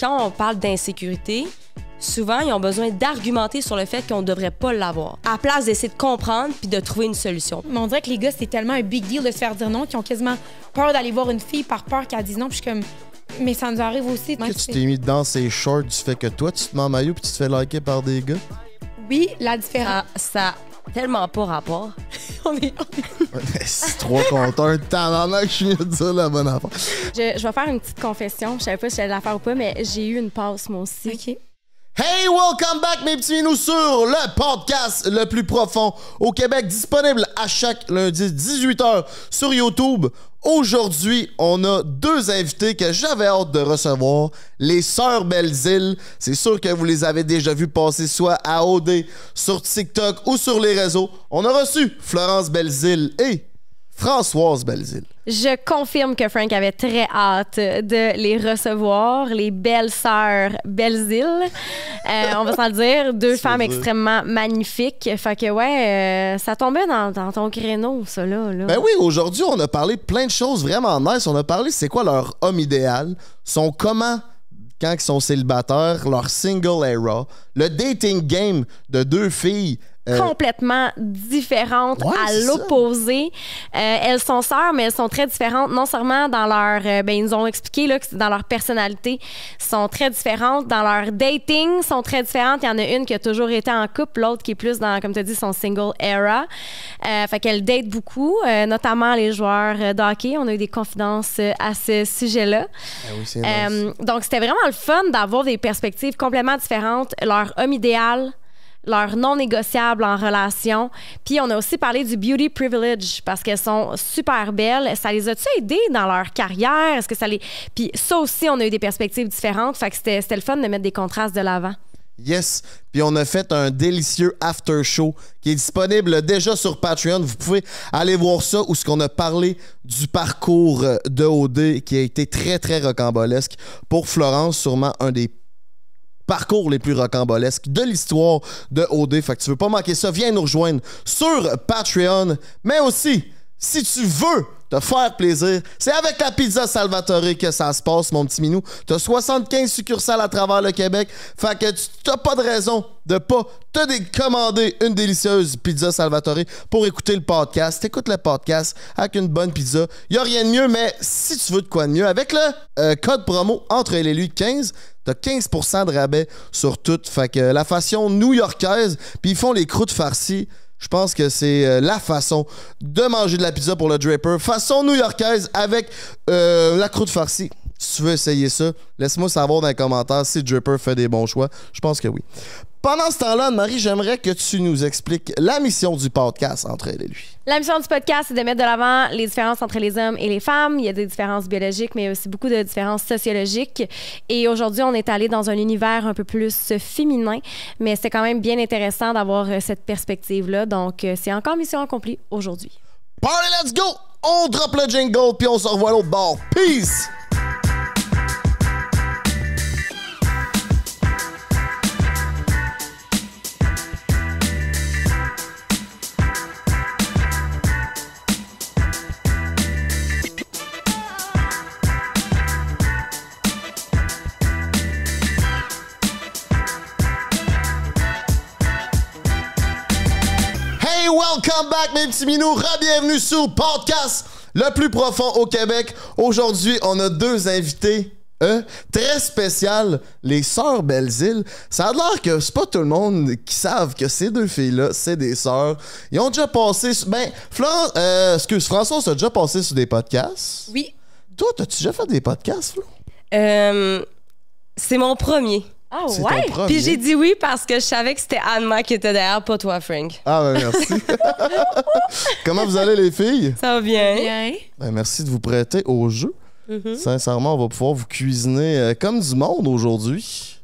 quand on parle d'insécurité, souvent, ils ont besoin d'argumenter sur le fait qu'on ne devrait pas l'avoir, à place d'essayer de comprendre puis de trouver une solution. on dirait que les gars, c'est tellement un big deal de se faire dire non qu'ils ont quasiment peur d'aller voir une fille par peur qu'elle dise non. Puis je comme, mais ça nous arrive aussi. Que tu t'es mis dans ces shorts du fait que toi, tu te mets en maillot puis tu te fais liker par des gars? Oui, la différence. Ah, ça tellement pas rapport. on est. C'est trois compteurs de que je viens de dire la bonne affaire. Je, vais faire une petite confession. Je savais pas si j'allais la faire ou pas, mais j'ai eu une passe, moi aussi. OK. Hey, welcome back, mes petits minous, sur le podcast le plus profond au Québec, disponible à chaque lundi 18h sur YouTube. Aujourd'hui, on a deux invités que j'avais hâte de recevoir, les Sœurs Belzile. C'est sûr que vous les avez déjà vus passer soit à OD, sur TikTok ou sur les réseaux. On a reçu Florence Belzile et Françoise Belzile. Je confirme que Frank avait très hâte de les recevoir, les belles sœurs Belzile. Euh, on va s'en dire, deux femmes extrêmement magnifiques. Fait que ouais, euh, ça tombait dans, ton créneau, ça là. Ben oui, aujourd'hui, on a parlé plein de choses vraiment nice. On a parlé c'est quoi leur homme idéal, son comment quand ils sont célibataires, leur single era, le dating game de deux filles euh, complètement différentes, à l'opposé. Euh, elles sont sœurs, mais elles sont très différentes, non seulement dans leur... Euh, ben, ils nous ont expliqué là, que dans leur personnalité, sont très différentes. Dans leur dating, sont très différentes. Il y en a une qui a toujours été en couple, l'autre qui est plus dans, comme tu as dit, son single era. fait qu'elles datent beaucoup, notamment les joueurs d'hockey. On a eu des confidences à ce sujet-là. Ah donc, c'était vraiment le fun d'avoir des perspectives complètement différentes. Leur homme idéal, leur non négociable en relation. Puis on a aussi parlé du beauty privilege parce qu'elles sont super belles. Ça les a-tu aidé dans leur carrière? Est-ce que ça les. Puis ça aussi, on a eu des perspectives différentes. Fait que c'était le fun de mettre des contrastes de l'avant. Yes. Puis on a fait un délicieux after show qui est disponible déjà sur Patreon. Vous pouvez aller voir ça où ce qu'on a parlé du parcours de OD qui a été très très rocambolesque pour Florence, sûrement un des parcours les plus rocambolesques de l'histoire de OD. Fait que tu veux pas manquer ça, viens nous rejoindre sur Patreon, mais aussi si tu veux te faire plaisir, c'est avec la pizza Salvatore que ça se passe, mon petit minou. T'as 75 succursales à travers le Québec, fait que tu t'as pas de raison de pas te commander une délicieuse pizza Salvatore pour écouter le podcast. Écoute le podcast avec une bonne pizza. Y a rien de mieux, mais si tu veux de quoi de mieux, avec le euh, code promo entre les 15, 15% de rabais sur toute Fait que la façon new-yorkaise, puis ils font les croûtes farcies. Je pense que c'est euh, la façon de manger de la pizza pour le Draper. Façon new-yorkaise avec euh, la croûte farcie. Si tu veux essayer ça, laisse-moi savoir dans les commentaires si Draper fait des bons choix. Je pense que oui. Pendant ce temps-là, marie j'aimerais que tu nous expliques la mission du podcast entre elle et lui. La mission du podcast, c'est de mettre de l'avant les différences entre les hommes et les femmes. Il y a des différences biologiques, mais aussi beaucoup de différences sociologiques. Et aujourd'hui, on est allé dans un univers un peu plus féminin, mais c'est quand même bien intéressant d'avoir euh, cette perspective-là. Donc, euh, c'est encore mission accomplie aujourd'hui. Party, let's go! On drop le jingle, puis on se revoit à l'autre bord. Peace! Welcome back, mes petits minous. bienvenue sur Podcast le plus profond au Québec. Aujourd'hui, on a deux invités. Hein, très spéciales, les sœurs Belzile. Ça a l'air que c'est pas tout le monde qui savent que ces deux filles-là, c'est des sœurs. Ils ont déjà passé. Sur, ben, Florence, euh, excuse, François, ça a déjà passé sur des podcasts. Oui. Toi, t'as-tu déjà fait des podcasts, Flo? Euh, c'est mon premier. Ah ouais? Puis j'ai dit oui parce que je savais que c'était anne qui était derrière, pas toi, Frank. Ah ben merci. Comment vous allez les filles? Ça va bien. Ben, merci de vous prêter au jeu. Mm-hmm. Sincèrement, on va pouvoir vous cuisiner euh, comme du monde aujourd'hui.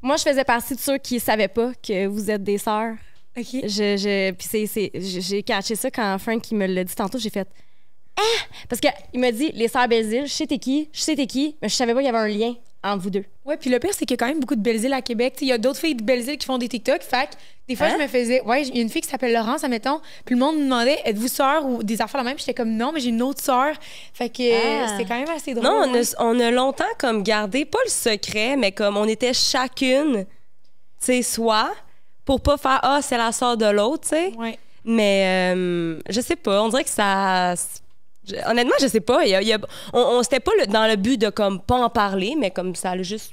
Moi, je faisais partie de ceux qui ne savaient pas que vous êtes des sœurs. OK. Je, puis j'ai catché ça quand Frank me l'a dit tantôt. J'ai fait « Ah! » Parce qu'il m'a dit « Les sœurs Belzile, je sais t'es qui, je sais t'es qui, mais je savais pas qu'il y avait un lien entre vous deux. Ouais, puis le pire, c'est qu'il y a quand même beaucoup de Belles-Îles à Québec. Il y a d'autres filles de belles qui font des TikTok. Fait que des fois, je hein? me faisais. Ouais, il y a une fille qui s'appelle Laurence, admettons. Puis le monde me demandait êtes-vous sœur ou des affaires la même J'étais comme non, mais j'ai une autre sœur. Fait que ah. c'était quand même assez drôle. Non, hein. on, a, longtemps comme gardé, pas le secret, mais comme on était chacune, tu sais, soi, pour pas faire Ah, c'est la sœur de l'autre, tu sais. Ouais. Mais euh, je sais pas, on dirait que ça Honnêtement, je sais pas. on, s'était pas dans le but de comme pas en parler, mais comme ça a juste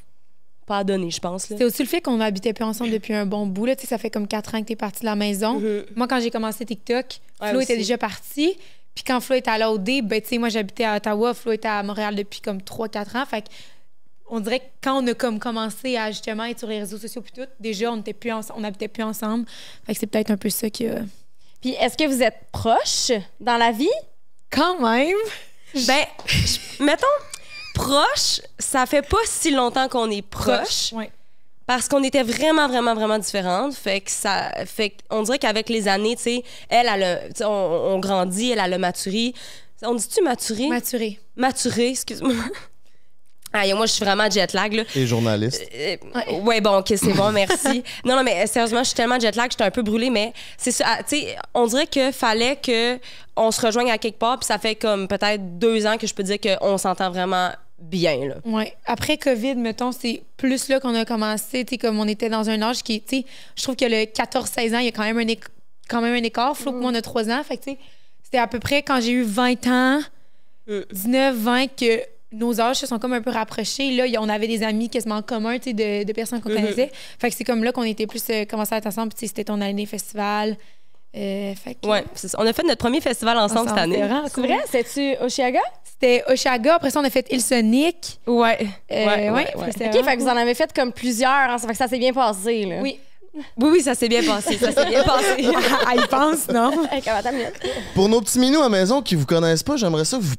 pas donné, je pense. C'est aussi le fait qu'on n'habitait plus ensemble depuis un bon bout. ça fait comme quatre ans que tu es parti de la maison. Mm-hmm. Moi, quand j'ai commencé TikTok, Flo était déjà parti. Puis quand Flo était à l'OD, ben, tu sais, moi, j'habitais à Ottawa. Flo était à Montréal depuis comme trois, quatre ans. Fait on dirait que quand on a comme commencé à justement être sur les réseaux sociaux tout, déjà, on était plus n'habitait plus ensemble. Fait que c'est peut-être un peu ça qui Puis est-ce que vous êtes proches dans la vie? Quand même. Ben, mettons, proche, ça fait pas si longtemps qu'on est proche. Parce qu'on était vraiment, vraiment, vraiment différentes. Fait que ça. Fait on dirait qu'avec les années, tu sais, elle, a, le, on, on, grandit, elle, a le maturé. On dit-tu maturé? Maturé. Maturé, excuse-moi. Ah, moi, je suis vraiment jet lag. Là. Et journaliste. Euh, euh, ouais. bon, ok, c'est bon, merci. non, non, mais euh, sérieusement, je suis tellement jet lag, j'étais un peu brûlée, mais c'est ça. Ah, tu sais, on dirait que fallait que on se rejoigne à quelque part, puis ça fait comme peut-être deux ans que je peux dire qu'on s'entend vraiment bien. Là. Ouais. Après COVID, mettons, c'est plus là qu'on a commencé, tu sais, comme on était dans un âge qui, tu sais, je trouve que le 14-16 ans, il y a quand même un, quand même un écart. Flo, que mm. moi, on a trois ans. Fait que, tu sais, c'était à peu près quand j'ai eu 20 ans, 19, 20, que nos âges se sont comme un peu rapprochés. Là, on avait des amis quasiment en commun, tu sais, de, de, personnes qu'on mhm. connaissait. Fait que c'est comme là qu'on était plus euh, commencé à être ensemble. Tu sais, c'était ton année festival. Euh, fait que, ouais, on a fait notre premier festival ensemble, cette année. C'est vrai? C'était-tu Oshiaga? C'était Oshiaga. Après ça, on a fait Ilsonic. Ouais. Euh, ouais, ouais, ouais. Fait, que vous en avez fait comme plusieurs. Hein, ça fait que ça s'est bien passé. Là. Oui, oui, oui, ça s'est bien passé. Ça s'est bien passé. Elle ah, pense, non? pour nos petits minous à maison qui vous connaissent pas, j'aimerais ça que vous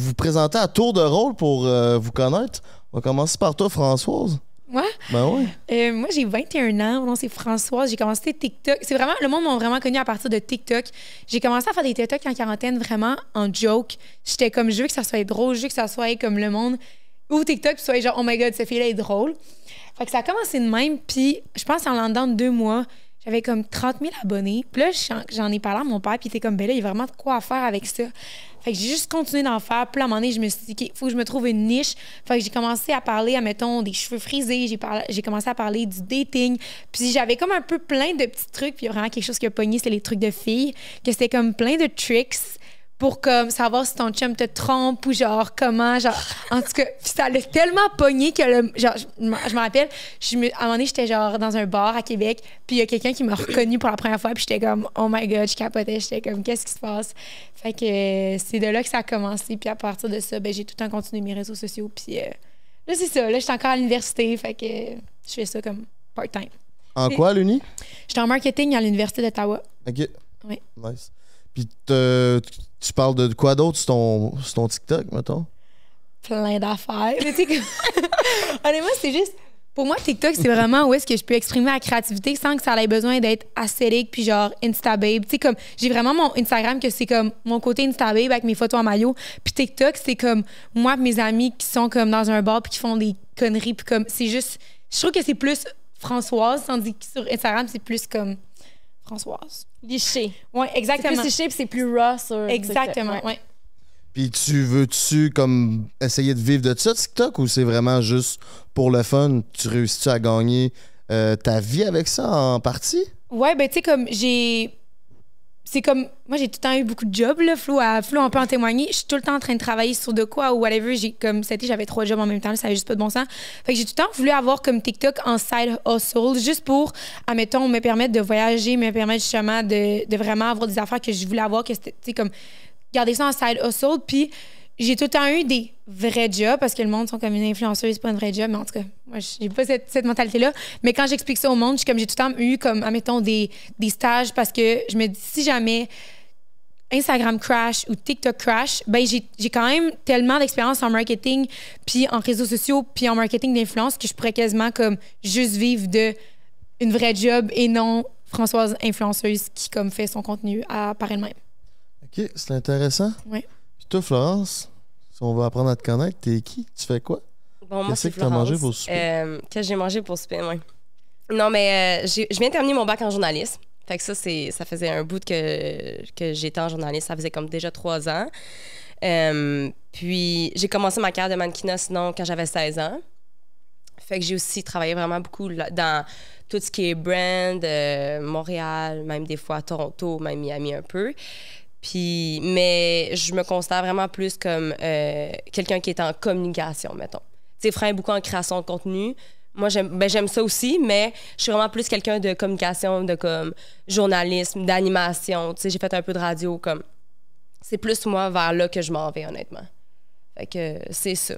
vous présentez à tour de rôle pour euh, vous connaître. On va commencer par toi, Françoise. Moi? Ben oui. Euh, moi, j'ai 21 ans. Mon nom, c'est Françoise. J'ai commencé TikTok. C'est vraiment, le monde m'a vraiment connu à partir de TikTok. J'ai commencé à faire des TikTok en quarantaine, vraiment en joke. J'étais comme, je veux que ça soit drôle, je veux que ça soit comme le monde. Ou TikTok, soit genre, oh my god, cette fille-là est drôle. Fait que ça a commencé de même, puis je pense en l'endant de deux mois, j'avais comme 30 000 abonnés. Puis là, j'en ai parlé à mon père, puis il était comme, ben là, il y a vraiment de quoi faire avec ça. Fait que j'ai juste continué d'en faire. Puis à un moment donné, je me suis dit, qu'il faut que je me trouve une niche. Fait que j'ai commencé à parler, à mettons, des cheveux frisés. J'ai, j'ai commencé à parler du dating. Puis j'avais comme un peu plein de petits trucs. Puis il y a vraiment quelque chose qui a pogné, c'était les trucs de filles. Que c'était comme plein de tricks pour comme savoir si ton chum te trompe ou genre comment genre en tout cas ça l'a tellement pogné que le, genre je, me rappelle je à un moment donné j'étais genre dans un bar à Québec puis il y a quelqu'un qui m'a reconnu pour la première fois puis j'étais comme oh my god je capotais j'étais comme qu'est-ce qui se passe fait que euh, c'est de là que ça a commencé puis à partir de ça ben j'ai tout le temps continué mes réseaux sociaux puis euh, là c'est ça là j'étais encore à l'université fait que je fais ça comme part time en quoi l'uni j'étais en marketing à l'université d'Ottawa ok oui nice puis tu parles de quoi d'autre sur ton, ton TikTok, mettons? Plein d'affaires. Honnêtement, c'est juste. Pour moi, TikTok, c'est vraiment où est-ce que je peux exprimer ma créativité sans que ça ait besoin d'être ascétique puis genre Instababe. Tu sais, comme, j'ai vraiment mon Instagram que c'est comme mon côté Instababe avec mes photos en maillot. Puis TikTok, c'est comme moi et mes amis qui sont comme dans un bar puis qui font des conneries. Puis comme, c'est juste. Je trouve que c'est plus Françoise, tandis que sur Instagram, c'est plus comme Françoise. Liché. Oui, exactement. C'est plus liché, c'est plus raw sur Exactement, oui. Puis tu veux-tu comme essayer de vivre de ça TikTok ou c'est vraiment juste pour le fun, tu réussis -tu à gagner euh, ta vie avec ça en partie? Oui, ben tu sais comme j'ai c'est comme moi j'ai tout le temps eu beaucoup de jobs là Flo à Flo on peut en témoigner je suis tout le temps en train de travailler sur de quoi ou whatever j'ai comme c'était j'avais trois jobs en même temps ça avait juste pas de bon sens fait que j'ai tout le temps voulu avoir comme TikTok en side hustle juste pour admettons me permettre de voyager me permettre justement de, de vraiment avoir des affaires que je voulais avoir que c'était comme garder ça en side hustle puis j'ai tout le temps eu des vrais jobs parce que le monde sont comme une influenceuse, pas un vrai job, mais en tout cas, moi, j'ai pas cette, mentalité-là. Mais quand j'explique ça au monde, j'ai comme j'ai tout le temps eu comme, admettons, des, stages parce que je me dis si jamais Instagram crash ou TikTok crash, ben j'ai quand même tellement d'expérience en marketing, puis en réseaux sociaux, puis en marketing d'influence que je pourrais quasiment comme juste vivre de une vraie job et non Françoise influenceuse qui comme fait son contenu à, par elle-même. OK, c'est intéressant. Oui. Puis toi, Florence, si on va apprendre à te connaître, t'es qui? Tu fais quoi? Qu'est-ce que t'as mangé pour souper? Euh, qu'est-ce que j'ai mangé pour souper, oui. Non, mais euh, j'ai je viens de mon bac en journalisme. Fait que ça, c'est, ça faisait un bout que, j'étais en journaliste. Ça faisait comme déjà trois ans. Euh, puis j'ai commencé ma carrière de mannequinat, sinon, quand j'avais 16 ans. Fait que j'ai aussi travaillé vraiment beaucoup dans tout ce qui est brand, Montréal, même des fois Toronto, même Miami un peu. Puis, mais je me considère vraiment plus comme euh, quelqu'un qui est en communication, mettons. Tu sais, est beaucoup en création de contenu. Moi, ben, j'aime ça aussi, mais je suis vraiment plus quelqu'un de communication, de comme journalisme, d'animation. Tu sais, j'ai fait un peu de radio, comme. C'est plus moi vers là que je m'en vais, honnêtement. Fait que c'est ça.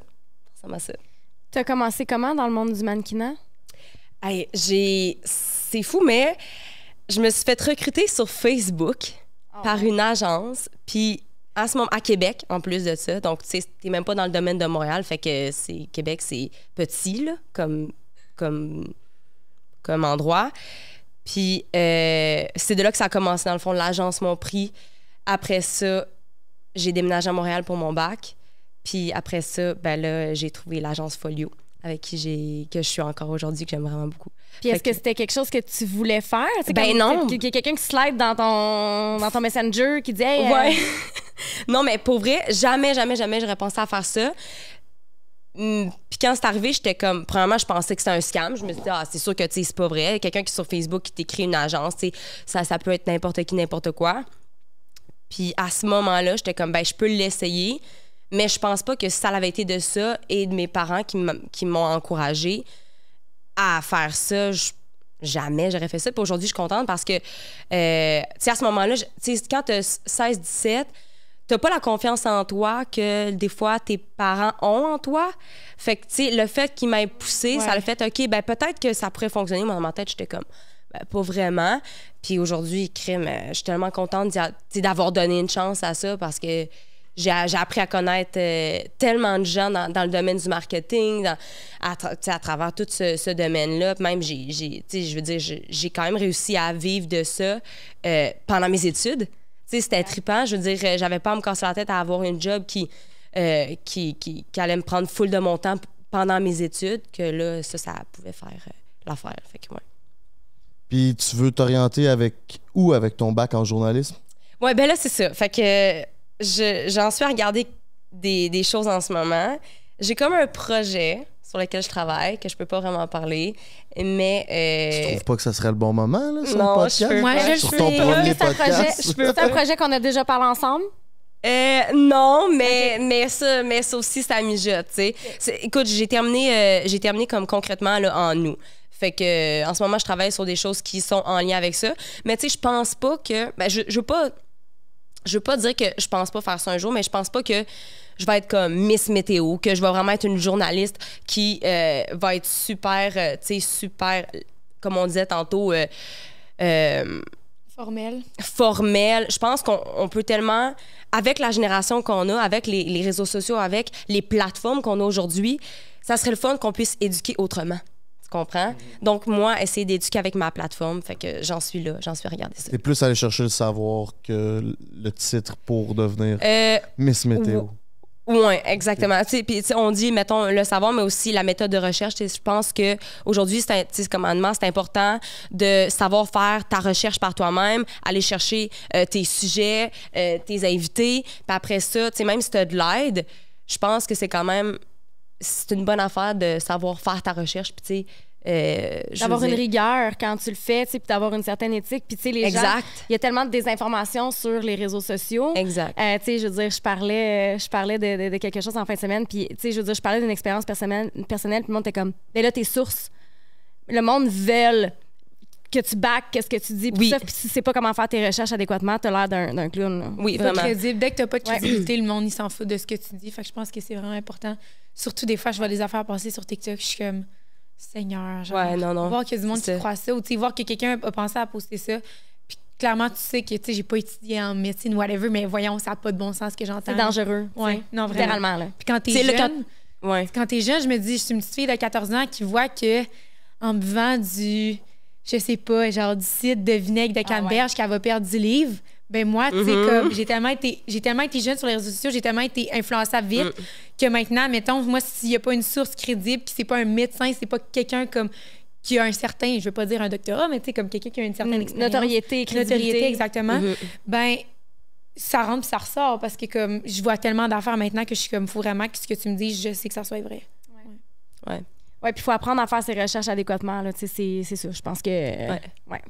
Ça m'a Tu as commencé comment dans le monde du mannequinat? Hey, j'ai. C'est fou, mais je me suis fait recruter sur Facebook. Ah, par une agence. Puis à ce moment à Québec, en plus de ça. Donc, tu sais, t'es même pas dans le domaine de Montréal. Fait que c'est, Québec, c'est petit, là, comme, comme, comme endroit. Puis euh, c'est de là que ça a commencé, dans le fond, l'agence m'a pris. Après ça, j'ai déménagé à Montréal pour mon bac. Puis après ça, ben là, j'ai trouvé l'agence Folio avec qui j'ai que je suis encore aujourd'hui que j'aime vraiment beaucoup. Puis est-ce que, c'était quelque chose que tu voulais faire Ben non. y a quelqu'un qui slide dans ton dans ton messenger qui dit hey, euh, ouais. non mais pour vrai jamais jamais jamais j'aurais pensé à faire ça. Hmm, puis quand c'est arrivé, j'étais comme, premièrement, je pensais que c'était un scam. Je me suis dit, ah, c'est sûr que c'est pas vrai. Quelqu'un qui est sur Facebook qui t'écrit une agence, ça, ça peut être n'importe qui, n'importe quoi. Puis à ce moment-là, j'étais comme, ben, je peux l'essayer. Mais je pense pas que ça l'avait été de ça et de mes parents qui m'ont encouragé à faire ça. jamais j'aurais fait ça. Puis aujourd'hui, je suis contente parce que, euh, tu sais, à ce moment-là, quand tu as 16-17, t'as pas la confiance en toi que des fois tes parents ont en toi. Fait que, tu sais, le fait qu'ils m'aient poussé, ça le fait, OK, ben peut-être que ça pourrait fonctionner. Mais dans ma tête, j'étais comme, ben, pas vraiment. Puis aujourd'hui, euh, je suis tellement contente d'avoir donné une chance à ça parce que j'ai appris à connaître euh, tellement de gens dans, le domaine du marketing, à, à, travers tout ce, domaine-là. Même, j'ai, je veux dire, j'ai quand même réussi à vivre de ça euh, pendant mes études. C'était tripant. trippant. Je veux dire, euh, j'avais pas à me casser la tête à avoir une job qui, qui, qui, allait me prendre full de mon temps pendant mes études, que là, ça, ça pouvait faire l'affaire. Fait que, Puis tu veux t'orienter avec où avec ton bac en journalisme? Oui, ben là, c'est ça. Fait que j'en suis à regarder des, choses en ce moment. J'ai comme un projet sur lequel je travaille, que je peux pas vraiment parler, mais... Euh... ne trouves pas que ce serait le bon moment, là, sur non, le podcast? Je Moi, je sur ton premier podcast? C'est un projet qu'on a déjà parlé ensemble? Euh, non, mais, mais, ça, mais ça aussi, ça mijote, tu sais. Écoute, j'ai terminé, euh, j'ai terminé comme concrètement en nous. Fait que euh, en ce moment, je travaille sur des choses qui sont en lien avec ça. Mais tu sais, je pense pas que... Ben, je, je veux pas je veux pas dire que je pense pas faire ça un jour, mais je pense pas que je vais être comme Miss Météo, que je vais vraiment être une journaliste qui euh, va être super, euh, tu sais, super, comme on disait tantôt, euh, Formelle. Formelle. Je pense qu'on peut tellement, avec la génération qu'on a, avec les, les réseaux sociaux, avec les plateformes qu'on a aujourd'hui, ça serait le fun qu'on puisse éduquer autrement comprends? Donc, moi, essayer d'éduquer avec ma plateforme, fait que j'en suis là, j'en suis regardé ça. c'est plus aller chercher le savoir que le titre pour devenir euh, Miss Météo. Oui, exactement. Puis on dit, mettons, le savoir, mais aussi la méthode de recherche. Je pense que aujourd'hui, c'est commandement, c'est important de savoir faire ta recherche par toi-même, aller chercher euh, tes sujets, euh, tes invités. Puis après ça, même si tu as de l'aide, je pense que c'est quand même c'est une bonne affaire de savoir faire ta recherche. tu euh, d'avoir une rigueur quand tu le fais, puis d'avoir une certaine éthique. Puis, les exact. il y a tellement de désinformation sur les réseaux sociaux. Exact. Euh, je veux dire, je parlais, euh, je parlais de, quelque chose en fin de semaine, puis, je veux dire, je parlais d'une expérience personnelle, personnelle le monde était comme, mais ben là, tes sources, le monde veulent que tu back qu'est-ce que tu dis. Puis si tu sais pas comment faire tes recherches adéquatement, as l'air d'un clown. Oui, vraiment. Crédible. Dès que t'as pas de crédibilité, le monde, il s'en fout de ce que tu dis. Fait je pense que c'est vraiment important Surtout des fois, je vois des affaires passer sur TikTok, je suis comme Seigneur, genre, ouais, voir qu'il y a du monde qui croit ça, ou voir que quelqu'un a pensé à poster ça. Puis clairement, tu sais que tu sais, j'ai pas étudié en médecine, whatever, mais voyons, ça n'a pas de bon sens ce que j'entends. C'est dangereux. ouais non, vraiment. Littéralement, Puis quand t'es jeune, quand t'es jeune, je me dis, je suis une petite fille de 14 ans qui voit que en buvant du, je sais pas, genre du cidre de vinaigre de ah canneberge, qu'elle va perdre du livre ben moi, tu mm-hmm. comme j'ai tellement, été, tellement jeune sur les réseaux sociaux, j'ai tellement été influençable vite mm. que maintenant, mettons, moi, s'il n'y a pas une source crédible, puis c'est pas un médecin, c'est pas quelqu'un comme qui a un certain, je veux pas dire un doctorat, mais tu sais, comme quelqu'un qui a une certaine Notoriété, crédibilité. Notoriété, exactement. Mm-hmm. Ben, ça rentre ça ressort parce que comme je vois tellement d'affaires maintenant que je suis comme, faut vraiment que ce que tu me dis, je sais que ça soit vrai. Ouais. Ouais. puis il faut apprendre à faire ses recherches adéquatement, là, tu c'est, ça. Je pense que. ouais.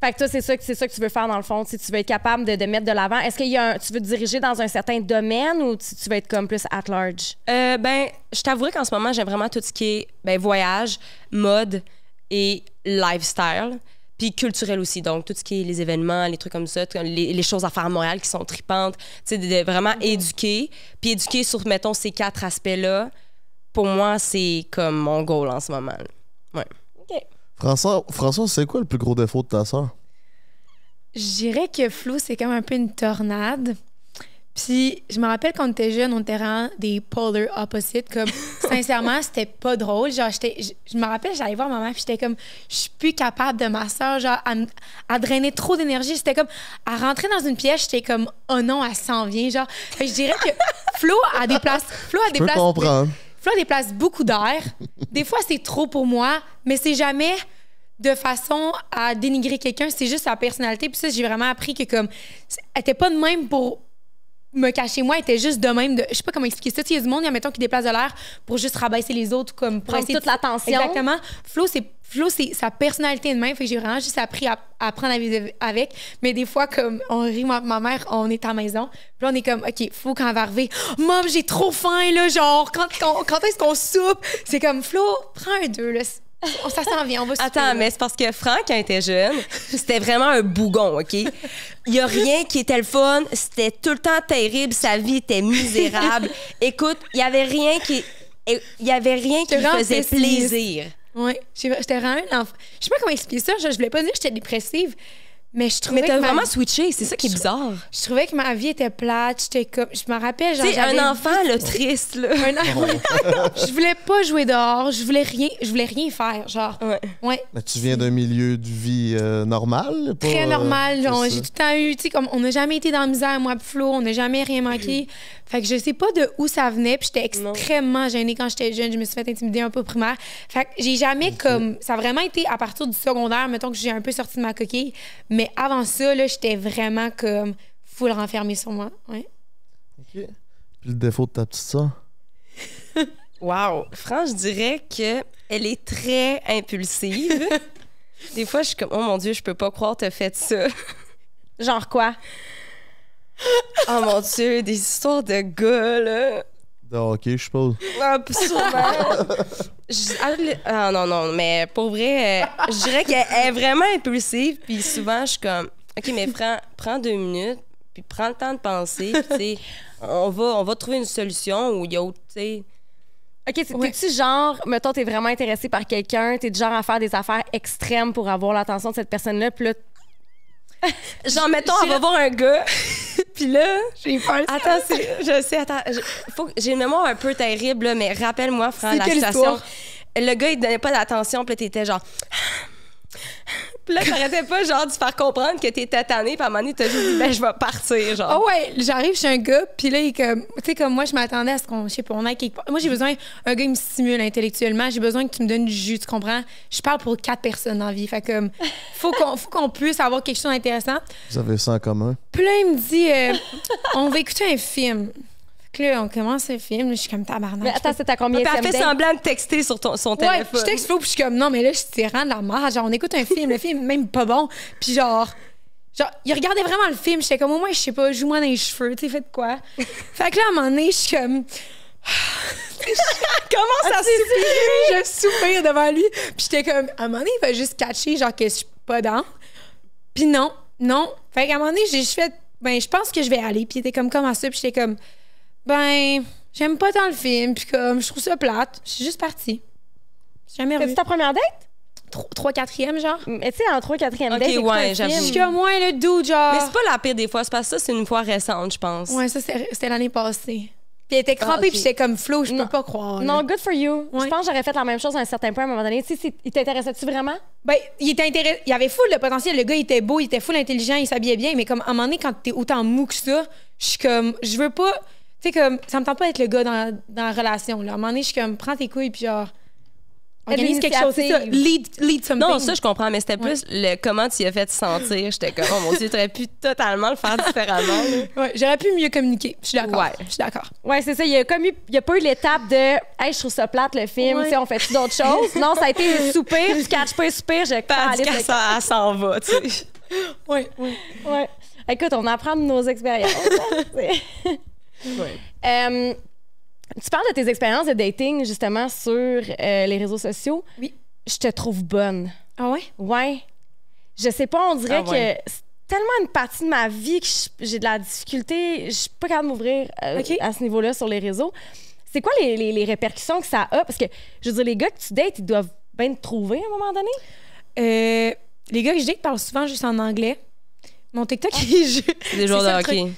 Fait que toi, c'est ça, c'est ça que tu veux faire dans le fond. Si tu veux être capable de, de mettre de l'avant. Est-ce que tu veux te diriger dans un certain domaine ou tu, veux être comme plus at large? Euh, ben, je t'avoue qu'en ce moment, j'aime vraiment tout ce qui est ben, voyage, mode et lifestyle. Puis culturel aussi, donc tout ce qui est les événements, les trucs comme ça, les, les choses à faire à Montréal qui sont tripantes, tu sais, vraiment mm-hmm. éduquer. Puis éduquer sur, mettons, ces quatre aspects-là, pour moi, c'est comme mon goal en ce moment. Ouais. François, c'est quoi le plus gros défaut de ta soeur? Je dirais que Flo, c'est comme un peu une tornade. Puis, je me rappelle quand on était jeunes, on était vraiment des polar opposites. Comme, sincèrement, c'était pas drôle. Genre, je, me rappelle, j'allais voir maman, puis j'étais comme, je suis plus capable de ma soeur. Genre, à drainer trop d'énergie. C'était comme, à rentrer dans une pièce, j'étais comme, oh non, elle s'en vient. Genre, je dirais que Flo a des places. je des Flo déplace beaucoup d'air. Des fois, c'est trop pour moi, mais c'est jamais de façon à dénigrer quelqu'un, c'est juste sa personnalité. Puis ça, j'ai vraiment appris que comme elle était pas de même pour me cacher moi, elle était juste de même de je sais pas comment expliquer ça. Il y a du monde, mettons qui déplace de l'air pour juste rabaisser les autres comme pour prendre toute l'attention. Exactement. Flo, c'est Flo, c'est sa personnalité de même. Fait que j'ai vraiment juste appris à, prendre la vie avec. Mais des fois, comme on rit, ma, mère, on est à la maison. là, on est comme, OK, Flo, quand elle va arriver, Mom, j'ai trop faim, là. Genre, quand, est-ce qu'on soupe? C'est comme, Flo, prends un deux, là. Ça s'en vient, on va souper, Attends, mais c'est parce que Franck, quand il était jeune, c'était vraiment un bougon, OK? Il n'y a rien qui était le fun. C'était tout le temps terrible. Sa vie était misérable. Écoute, il n'y avait rien qui il y avait rien qui faisait plaisir. Oui, j'étais vraiment Je sais pas comment expliquer ça. Je, je voulais pas dire que j'étais dépressive. Mais je trouvais. Mais t'as vraiment switché, c'est ça qui est bizarre. Je trouvais que ma vie était plate, j'étais comme. Je me rappelle, genre. un enfant, le triste, là. je voulais pas jouer dehors, je voulais rien, je voulais rien faire, genre. Ouais. ouais. Mais tu viens d'un milieu de vie euh, normal? Très euh, normal, genre j'ai tout le temps eu, tu sais, comme on n'a jamais été dans la misère, moi, Flo, on n'a jamais rien manqué. fait que je sais pas de où ça venait, puis j'étais extrêmement gênée quand j'étais jeune, je me suis fait intimider un peu primaire. Fait que j'ai jamais comme. Ça a vraiment été à partir du secondaire, mettons que j'ai un peu sorti de ma coquille, mais avant ça, là, j'étais vraiment comme full renfermée sur moi. Ouais. OK. Puis le défaut de ta petite soeur? wow. Franchement, je dirais que elle est très impulsive. Des fois, je suis comme, oh mon Dieu, je peux pas croire que t'as fait ça. Genre quoi? oh mon Dieu, des histoires de gueule. là. De je suppose. Ah, ah, ah, non, non, mais pour vrai, euh, je dirais qu'elle est vraiment impulsive. Puis souvent, je suis comme, OK, mais prends, prends deux minutes, puis prends le temps de penser. Puis, on va, on va trouver une solution ou il y a autre, tu sais. OK, t'es-tu genre, mettons, t'es vraiment intéressé par quelqu'un, t'es du genre à faire des affaires extrêmes pour avoir l'attention de cette personne-là, puis là, Genre, mettons, on va voir un gars. Puis là. J'ai peur. Attends, je sais, attends. J'ai une mémoire un peu terrible, mais rappelle-moi, Fran, la situation. Le gars, il donnait pas d'attention, puis t'étais genre. Puis là, t'arrêtais pas, genre, de faire comprendre que t'es tatané puis à un moment donné, t'as dit, ben, je vais partir, genre. Ah ouais, j'arrive chez un gars, puis là, il comme, tu sais, comme moi, je m'attendais à ce qu'on, je sais pas, on quelque part. Moi, j'ai besoin, un gars, il me stimule intellectuellement, j'ai besoin que tu me donnes du jus, tu comprends? Je parle pour quatre personnes en vie, fait comme, faut qu'on, puisse avoir quelque chose d'intéressant. Vous avez ça en commun? Puis là, il me dit, euh, on va écouter un film on commence le film, je suis comme tabarnak. Mais attends, c'est à combien de temps? fait semblant de texter sur ton, son téléphone. Ouais, je texte puis je suis comme, non, mais là, je suis rendu de la marge. Genre, on écoute un film, le film même pas bon. Puis genre, genre, il regardait vraiment le film. J'étais comme, au moins, je sais pas, joue-moi dans les cheveux, tu sais, de quoi? fait que là, à un moment donné, je suis comme. Ah, ça à soupir? je soupire devant lui. Puis j'étais comme, à un moment donné, il va juste catcher, genre, que je suis pas dans. Puis non, non. Fait qu'à un moment donné, j'ai fait, ben, je pense que je vais aller. Puis il était comme, comment ça? Puis j'étais comme, ben, j'aime pas tant le film, puis comme, je trouve ça plate. Je suis juste partie. J'ai jamais C'était ta première date? 3 4 genre. Mm, mais tu sais, en 3 4 e date, ouais, j'avoue. Jusqu'à moins le doux, genre. Mais c'est pas la pire des fois, c'est parce que ça, c'est une fois récente, je pense. Ouais, ça, c'était l'année passée. Puis elle était ah, crampée, puis j'étais comme flow, je peux pas croire. Non, good for you. Je pense que j'aurais fait la même chose à un certain point à un moment donné. Tu sais, il t'intéressait-tu vraiment? Ben, il était intéress... Il avait full le potentiel. Le gars, il était beau, il était full intelligent, il s'habillait bien, mais comme à un moment donné, quand t'es autant mou que ça, je suis comme, je veux pas que comme, ça me tente pas être le gars dans, dans la relation. Là. À un moment donné, je suis comme, prends tes couilles, puis genre, organise quelque chose. lead, something. Non, ça, je comprends, mais c'était plus le comment tu y as fait te sentir. J'étais comme, oh mon Dieu, tu aurais pu totalement le faire différemment. ouais, j'aurais pu mieux communiquer. Je suis d'accord. Ouais. Je suis d'accord. Ouais, c'est ça. Il n'y a, a pas eu l'étape de, hey, je trouve ça plate le film, on fait d'autres choses. non, ça a été le soupir, tu catches pas le soupir, je Tandis que ça, s'en va, tu sais. oui, oui. Ouais. Écoute, on apprend de nos expériences. Hein, euh, tu parles de tes expériences de dating, justement, sur euh, les réseaux sociaux. Oui. Je te trouve bonne. Ah ouais? Ouais. Je sais pas, on dirait ah que c'est tellement une partie de ma vie que j'ai de la difficulté. Je suis pas capable de m'ouvrir euh, à ce niveau-là sur les réseaux. C'est quoi les, les, répercussions que ça a? Parce que, je veux dire, les gars que tu dates, ils doivent bien te trouver à un moment donné. les gars que je date parlent souvent juste en anglais. Mon TikTok,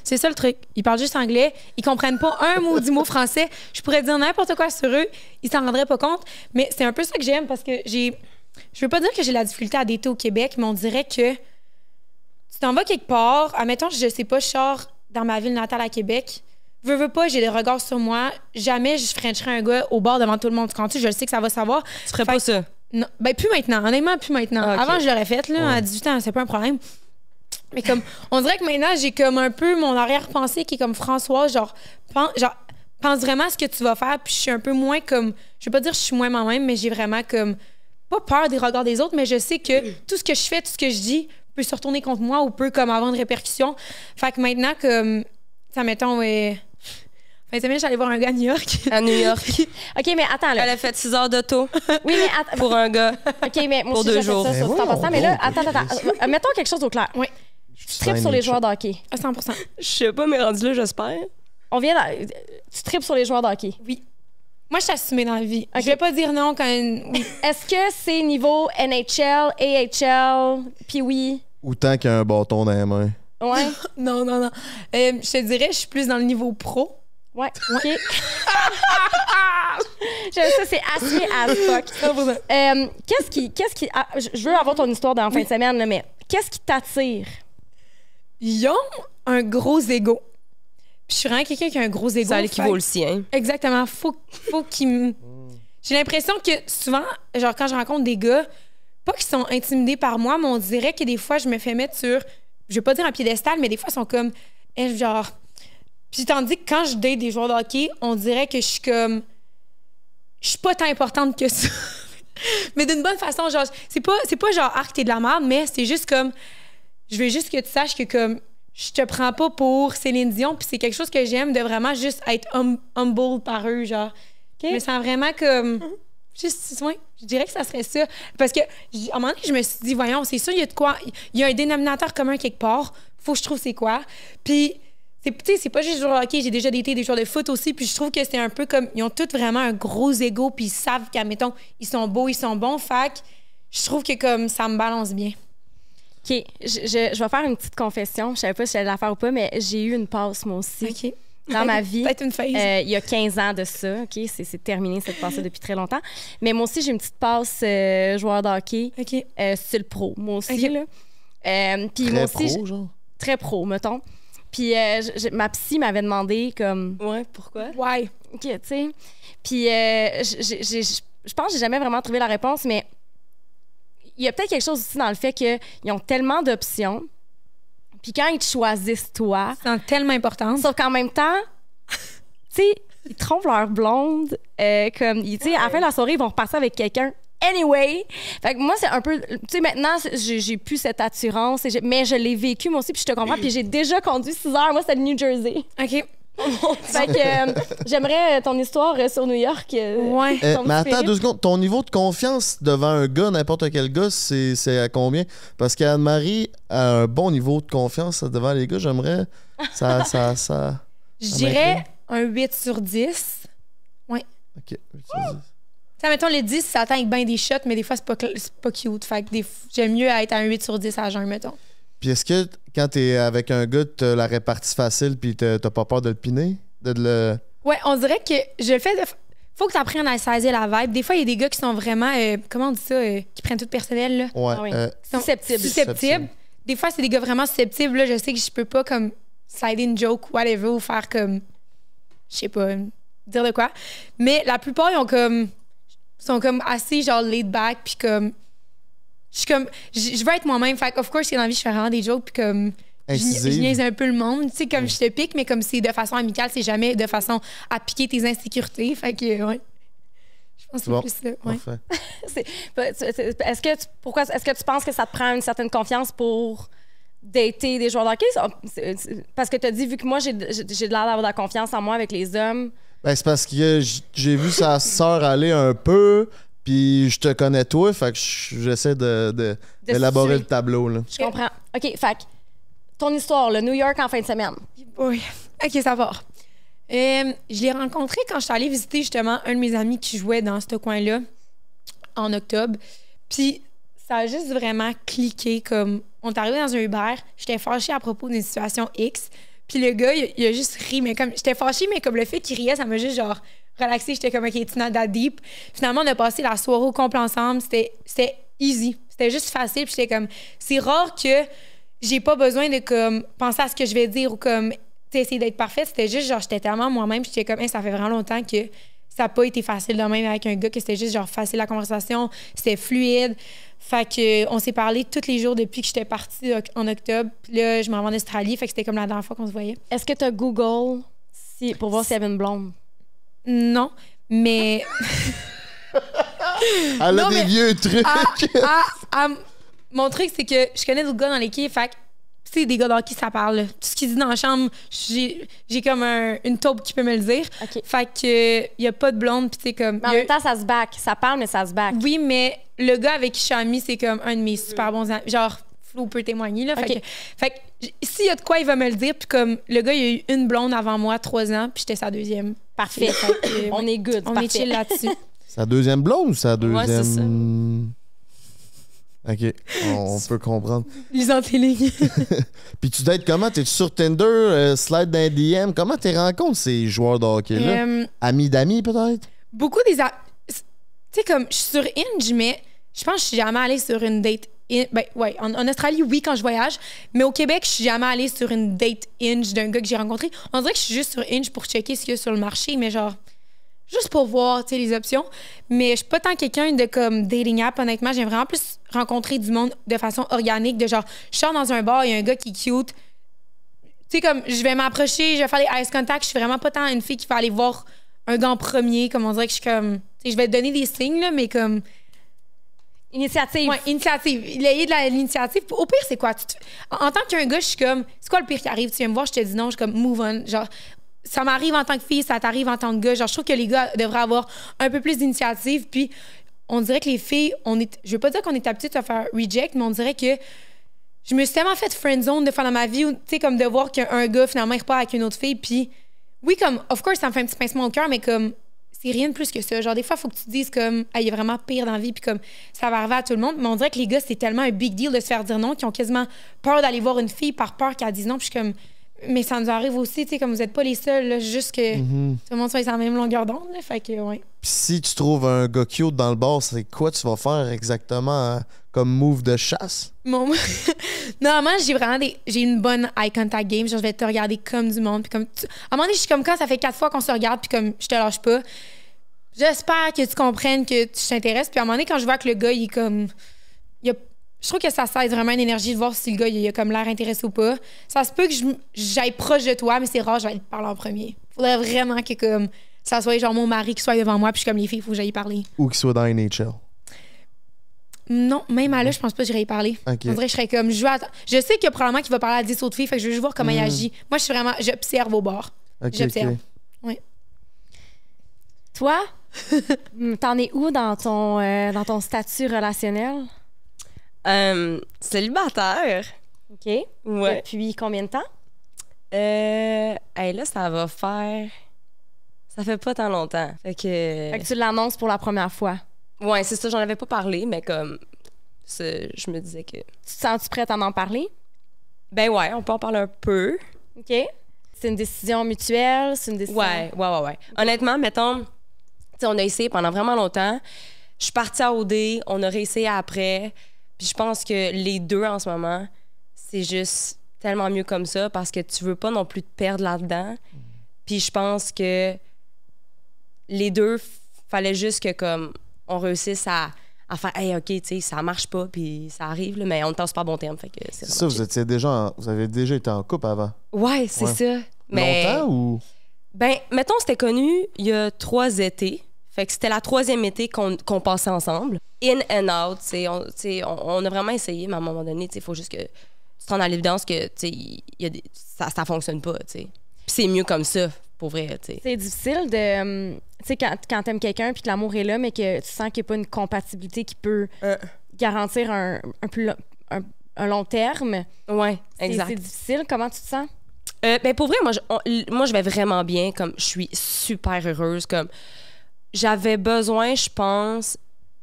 C'est ça le truc. Ils parlent juste anglais. Ils comprennent pas un mot du mot français. Je pourrais dire n'importe quoi sur eux. Ils s'en rendraient pas compte. Mais c'est un peu ça que j'aime parce que j'ai. Je veux pas dire que j'ai la difficulté à dater au Québec, mais on dirait que tu t'en vas quelque part. Admettons, je sais pas, je dans ma ville natale à Québec. Veux, veux pas, j'ai des regards sur moi. Jamais je frencherais un gars au bord devant tout le monde. Quand tu je sais que ça va savoir. Tu ferais pas ça? Non. Ben, plus maintenant. Honnêtement, plus maintenant. Ah, Avant, je l'aurais fait, là, à 18 ans, c'est pas un problème. Mais comme, on dirait que maintenant, j'ai comme un peu mon arrière-pensée qui est comme François, genre, pense, vraiment à ce que tu vas faire. Puis je suis un peu moins comme, je vais pas dire que je suis moins moi-même, mais j'ai vraiment comme, pas peur des regards des autres, mais je sais que tout ce que je fais, tout ce que je dis peut se retourner contre moi ou peut comme avoir une répercussions Fait que maintenant, comme, ça mettons, ouais. Fin de j'allais voir un gars à New York. À New York. OK, mais attends, là. Elle a fait 6 heures d'auto. Oui, mais Pour un gars. OK, mais moi, pour deux jours. ça, mais là, attends. attends. Euh, mettons quelque chose au clair. Oui. Tu sur les joueurs d'hockey. À 100 Je sais pas, mais rendu là, j'espère. On vient Tu tripes sur les joueurs d'hockey? Oui. Moi, je suis assumée dans la vie. Je vais pas dire non quand. Oui. Est-ce que c'est niveau NHL, AHL, puis oui? a un bâton dans la main. Ouais. non, non, non. Euh, je te dirais, je suis plus dans le niveau pro. Ouais. OK. ça, c'est assez à fuck. Euh, qu'est-ce qui. Qu'est-ce qui ah, je veux avoir ton histoire dans fin de semaine, mais qu'est-ce qui t'attire? Ils ont un gros ego. je suis vraiment quelqu'un qui a un gros ego. qui vaut le sien. Exactement. Faut, faut qu'ils. J'ai l'impression que souvent, genre quand je rencontre des gars, pas qu'ils sont intimidés par moi, mais on dirait que des fois, je me fais mettre sur. Je vais pas dire un piédestal, mais des fois, ils sont comme. Eh, genre. Puis tandis que quand je date des joueurs de hockey, on dirait que je suis comme. Je suis pas tant importante que ça. mais d'une bonne façon, genre. C'est pas, c'est pas genre, arc, t'es de la merde, mais c'est juste comme je veux juste que tu saches que comme je te prends pas pour Céline Dion, puis c'est quelque chose que j'aime de vraiment juste être hum-, humble par eux, genre. Okay. Je me sens vraiment comme juste Je dirais que ça serait ça parce que à un moment donné, je me suis dit voyons, c'est sûr il y a de quoi, il y a un dénominateur commun quelque part, faut que je trouve c'est quoi. Puis c'est pas juste OK, j'ai déjà été des joueurs de foot aussi, puis je trouve que c'est un peu comme, ils ont tous vraiment un gros ego, puis ils savent qu'admettons, ils sont beaux, ils sont bons, fac, je trouve que comme ça me balance bien. OK. Je, je, vais faire une petite confession. Je savais pas si j'allais la faire ou pas, mais j'ai eu une passe, moi aussi. OK. Dans ma vie, euh, il y a 15 ans de ça, OK? C'est terminé cette passe depuis très longtemps. Mais moi aussi, j'ai une petite passe euh, joueur d'hockey Ok. euh, le pro, moi aussi. Là. Euh, puis très moi aussi, pro, genre? Très pro, mettons. Puis ma psy m'avait demandé comme... Ouais, pourquoi? Ouais. OK, tu sais. Puis je pense que j'ai jamais vraiment trouvé la réponse, mais il y a peut-être quelque chose aussi dans le fait qu'ils ont tellement d'options. Puis quand ils te choisissent toi. C'est tellement important. Sauf qu'en même temps, tu sais, ils trompent leur blonde. Euh, comme, tu sais, à la fin de la soirée, ils vont repartir avec quelqu'un. Anyway, fait que moi, c'est un peu. Tu sais, maintenant, j'ai plus cette assurance, mais je l'ai vécu moi aussi, puis je te comprends, puis j'ai déjà conduit 6 heures. Moi, c'était le New Jersey. OK. fait que euh, j'aimerais euh, ton histoire euh, sur New York. ouais. Eh, mais attends deux secondes. Ton niveau de confiance devant un gars, n'importe quel gars, c'est à combien? Parce qu'Anne-Marie a un bon niveau de confiance devant les gars. J'aimerais. Ça, ça, ça, Je dirais un 8 sur 10. Oui. OK, 8 10. Ça, mettons, les 10, ça atteint avec bien des shots, mais des fois, c'est pas, pas cute. Fait que j'aime mieux être à un 8 sur 10 à jeun, mettons. Puis est-ce que quand t'es avec un gars, t'as la répartie facile, puis t'as pas peur de le piner? De Ouais, on dirait que je fais. De... Faut que t'apprennes à saisir la vibe. Des fois, il y a des gars qui sont vraiment. Euh, comment on dit ça? Euh, qui prennent tout personnel, là. Ouais. Ah euh, susceptibles. susceptibles. Des fois, c'est des gars vraiment susceptibles. Là, je sais que je peux pas, comme, slider une joke, whatever, ou faire comme. Je sais pas, dire de quoi. Mais la plupart, ils ont comme. sont comme assez, genre, laid back, puis comme je comme, je, veux être moi-même. Fait of course, il y envie, je fais vraiment des jokes, puis comme, je, niaise un peu le monde, tu sais, comme je te pique, mais comme c'est de façon amicale, c'est jamais de façon à piquer tes insécurités. Fait que, ouais. Je pense que c'est plus ça. est, bah, ce que tu, pourquoi, est-ce que tu penses que ça te prend une certaine confiance pour dater des joueurs d'hockey? parce que tu as dit, vu que moi, j'ai de l'air d'avoir de la confiance en moi avec les hommes. Ben, c'est parce que j'ai vu sa sœur aller un peu. Puis je te connais toi, fait que j'essaie de, d'élaborer le tableau. Là. Je comprends. OK, fac. Ton histoire, le New York en fin de semaine. Oui. OK, ça va. Euh, je l'ai rencontré quand je suis allée visiter justement un de mes amis qui jouait dans ce coin-là en octobre. Puis ça a juste vraiment cliqué comme on est arrivé dans un Uber, j'étais fâchée à propos d'une situation X. Puis le gars, il, a juste ri, mais comme j'étais fâchée, mais comme le fait qu'il riait, ça me juste genre relaxée. J'étais comme, OK, it's not deep. Finalement, on a passé la soirée au complet ensemble. C'était easy. C'était juste facile. Puis j'étais comme, c'est rare que j'ai pas besoin de comme penser à ce que je vais dire ou comme essayer d'être parfaite. C'était juste genre, j'étais tellement moi-même. J'étais comme, hey, ça fait vraiment longtemps que ça n'a pas été facile de même avec un gars, que c'était juste genre facile la conversation. C'était fluide. Fait que on s'est parlé tous les jours depuis que j'étais partie en octobre. Puis là, je me rends en Australie. Fait que c'était comme la dernière fois qu'on se voyait. Est-ce que tu as Google si, pour voir s'il y avait une blonde? Non, mais. Elle a des vieux trucs. mon truc, c'est que je connais d'autres gars dans l'équipe. Fait c'est des gars dans qui ça parle. Tout ce qu'ils disent dans la chambre, j'ai comme une taupe qui peut me le dire. Fait que il y a pas de blonde puis c'est comme en même temps ça se back, ça parle mais ça se back. Oui, mais le gars avec qui je suis amie, c'est comme un de mes super bons amis. Genre Flo peut témoigner là, fait s'il y a de quoi, il va me le dire puis comme le gars il a eu une blonde avant moi, trois ans, puis j'étais sa deuxième. Parfait. on est good. On est chill là-dessus. Sa deuxième blonde ou sa deuxième. Ouais, ça. OK. On peut comprendre. Lisant tes télé. Puis tu dates comment? T'es sur Tinder, euh, slide d'un DM? Comment tu rencontres ces joueurs de hockey-là? Euh, Amis d'amis, peut-être? Beaucoup des. Tu sais, comme, je suis sur Inge, mais je pense que je suis jamais allée sur une date ben, ouais, en, Australie, oui, quand je voyage. Mais au Québec, je suis jamais allée sur une date inch d'un gars que j'ai rencontré. On dirait que je suis juste sur inch pour checker ce qu'il y a sur le marché, mais genre, juste pour voir, tu sais, les options. Mais je suis pas tant quelqu'un de comme dating app, honnêtement. J'aime vraiment plus rencontrer du monde de façon organique, de genre, je sors dans un bar, il y a un gars qui est cute. Tu sais, comme, je vais m'approcher, je vais faire les eyes contact. Je suis vraiment pas tant une fille qui va aller voir un gars en premier, comme on dirait que je suis comme. Tu sais, je vais te donner des signes, là, mais comme Initiative. Ouais, initiative. eu de l'initiative. Au pire, c'est quoi? En tant qu'un gars, je suis comme, c'est quoi le pire qui arrive? Tu viens me voir, je te dis non, je suis comme, move on. Genre, ça m'arrive en tant que fille, ça t'arrive en tant que gars. Genre, je trouve que les gars devraient avoir un peu plus d'initiative. Puis, on dirait que les filles, on est. Je veux pas dire qu'on est habitué à faire reject, mais on dirait que je me suis tellement fait friendzone de faire dans ma vie, tu sais, comme de voir qu'un gars, finalement, il repart avec une autre fille. Puis, oui, comme, of course, ça me fait un petit pincement au cœur, mais comme, c'est rien de plus que ça. Genre, des fois, il faut que tu dises comme, ah, il est vraiment pire dans la vie, puis comme, ça va arriver à tout le monde. Mais on dirait que les gars, c'est tellement un big deal de se faire dire non qu'ils ont quasiment peur d'aller voir une fille par peur qu'elle dise non. Puis comme, mais ça nous arrive aussi, tu sais, comme vous n'êtes pas les seuls, là, juste que mhm. tout le monde soit sur la même longueur d'onde, fait que, ouais. si tu trouves un gars cute dans le bord c'est quoi tu vas faire exactement? Hein? comme move de chasse? Normalement, j'ai vraiment des, j'ai une bonne eye contact game. je vais te regarder comme du monde. Puis comme À un moment donné, je suis comme quand ça fait quatre fois qu'on se regarde, puis comme je te lâche pas. J'espère que tu comprennes que tu t'intéresses. Puis à un moment donné, quand je vois que le gars, il est comme. Il Je trouve que ça cesse vraiment une énergie de voir si le gars, il a comme l'air intéressé ou pas. Ça se peut que j'aille proche de toi, mais c'est rare, je vais te parler en premier. Faudrait vraiment que comme ça soit genre mon mari qui soit devant moi, puis comme les filles, il faut que j'aille parler. Ou qu'il soit dans NHL. Non, même à là, je pense pas que j'irai y parler. je serais comme. Je, a sais que probablement qu'il va parler à 10 autres filles, fait que je veux juste voir comment il mm. agit. Moi, je suis vraiment. J'observe au bord. J'observe. Oui. Toi, mm, t'en es où dans ton, euh, dans ton statut relationnel? Euh, célibataire. OK. Depuis combien de temps? Euh. là, ça va faire. Ça fait pas tant longtemps. Fait que. Fait que tu l'annonces pour la première fois. Ouais, c'est ça, j'en avais pas parlé, mais comme je me disais que. Tu te sens-tu prête à en parler? Ben ouais, on peut en parler un peu. OK. C'est une décision mutuelle, c'est une décision. Ouais, ouais, ouais, ouais. Honnêtement, mettons, tu on a essayé pendant vraiment longtemps. Je suis partie à OD, on a réessayé après. Puis je pense que les deux en ce moment, c'est juste tellement mieux comme ça parce que tu veux pas non plus te perdre là-dedans. Mhm. Puis je pense que les deux, fallait juste que comme on réussisse à, faire hey ok tu sais ça marche pas puis ça arrive mais on ne pense pas bon terme c'est ça vous déjà vous avez déjà été en couple avant ouais c'est ça mais longtemps ou ben mettons c'était connu il y a trois étés fait que c'était la troisième été qu'on passait ensemble in and out on, a vraiment essayé mais à un moment donné il faut juste que tu te rendes l'évidence que ça ça fonctionne pas tu c'est mieux comme ça pour vrai, C'est difficile de. Hum, tu sais, quand, quand t'aimes quelqu'un puis que l'amour est là, mais que tu sens qu'il n'y a pas une compatibilité qui peut euh. garantir un, un, long, terme. Ouais, exact. C'est difficile. Comment tu te sens? Euh, ben, pour vrai, moi je, moi, je vais vraiment bien. Comme, je suis super heureuse. Comme, j'avais besoin, je pense,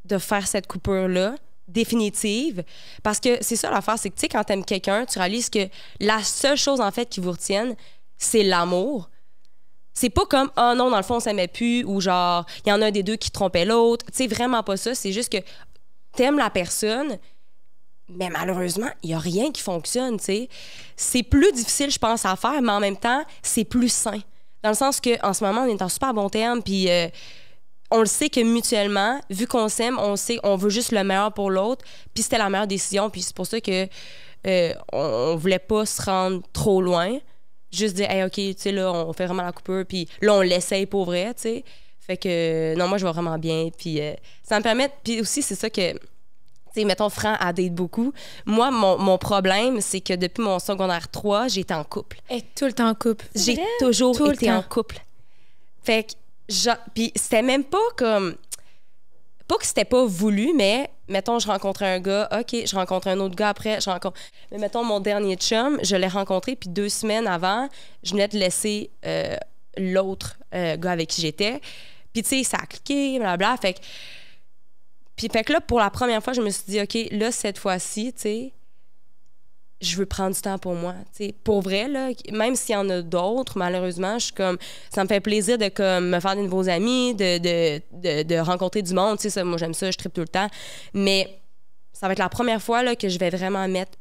de faire cette coupure-là définitive. Parce que c'est ça l'affaire, c'est que, tu sais, quand t'aimes quelqu'un, tu réalises que la seule chose, en fait, qui vous retienne, c'est l'amour. C'est pas comme ah non dans le fond on s'aimait plus ou genre il y en a un des deux qui trompait l'autre. C'est vraiment pas ça, c'est juste que t'aimes la personne mais malheureusement, il n'y a rien qui fonctionne, tu sais. C'est plus difficile, je pense, à faire, mais en même temps, c'est plus sain. Dans le sens que en ce moment, on est en super bon terme, puis euh, on le sait que mutuellement, vu qu'on s'aime, on sait, on veut juste le meilleur pour l'autre, puis c'était la meilleure décision, puis c'est pour ça que euh, voulait pas se rendre trop loin juste dire, hey, OK, tu sais, là, on fait vraiment la coupure, puis là, on l'essaye pour vrai, tu sais. Fait que, non, moi, je vais vraiment bien. Puis euh, ça me permet. Puis aussi, c'est ça que. Tu sais, mettons, Franc à date beaucoup. Moi, mon, problème, c'est que depuis mon secondaire 3, j'étais en couple. Et tout le temps en couple. J'ai toujours été en couple. Fait que, puis c'était même pas comme pas que c'était pas voulu, mais mettons, je rencontrais un gars, OK, je rencontrais un autre gars après, je rencontre. Mais mettons, mon dernier chum, je l'ai rencontré, puis deux semaines avant, je venais de laisser euh, l'autre euh, gars avec qui j'étais. Puis, tu sais, ça a cliqué, bla. Fait Puis, fait que là, pour la première fois, je me suis dit, OK, là, cette fois-ci, tu sais, je veux prendre du temps pour moi. Pour vrai, là, même s'il y en a d'autres, malheureusement, je suis comme ça me fait plaisir de comme me faire de nouveaux amis, de, de, rencontrer du monde. Ça, moi j'aime ça, je tripe tout le temps. Mais ça va être la première fois là, que je vais vraiment mettre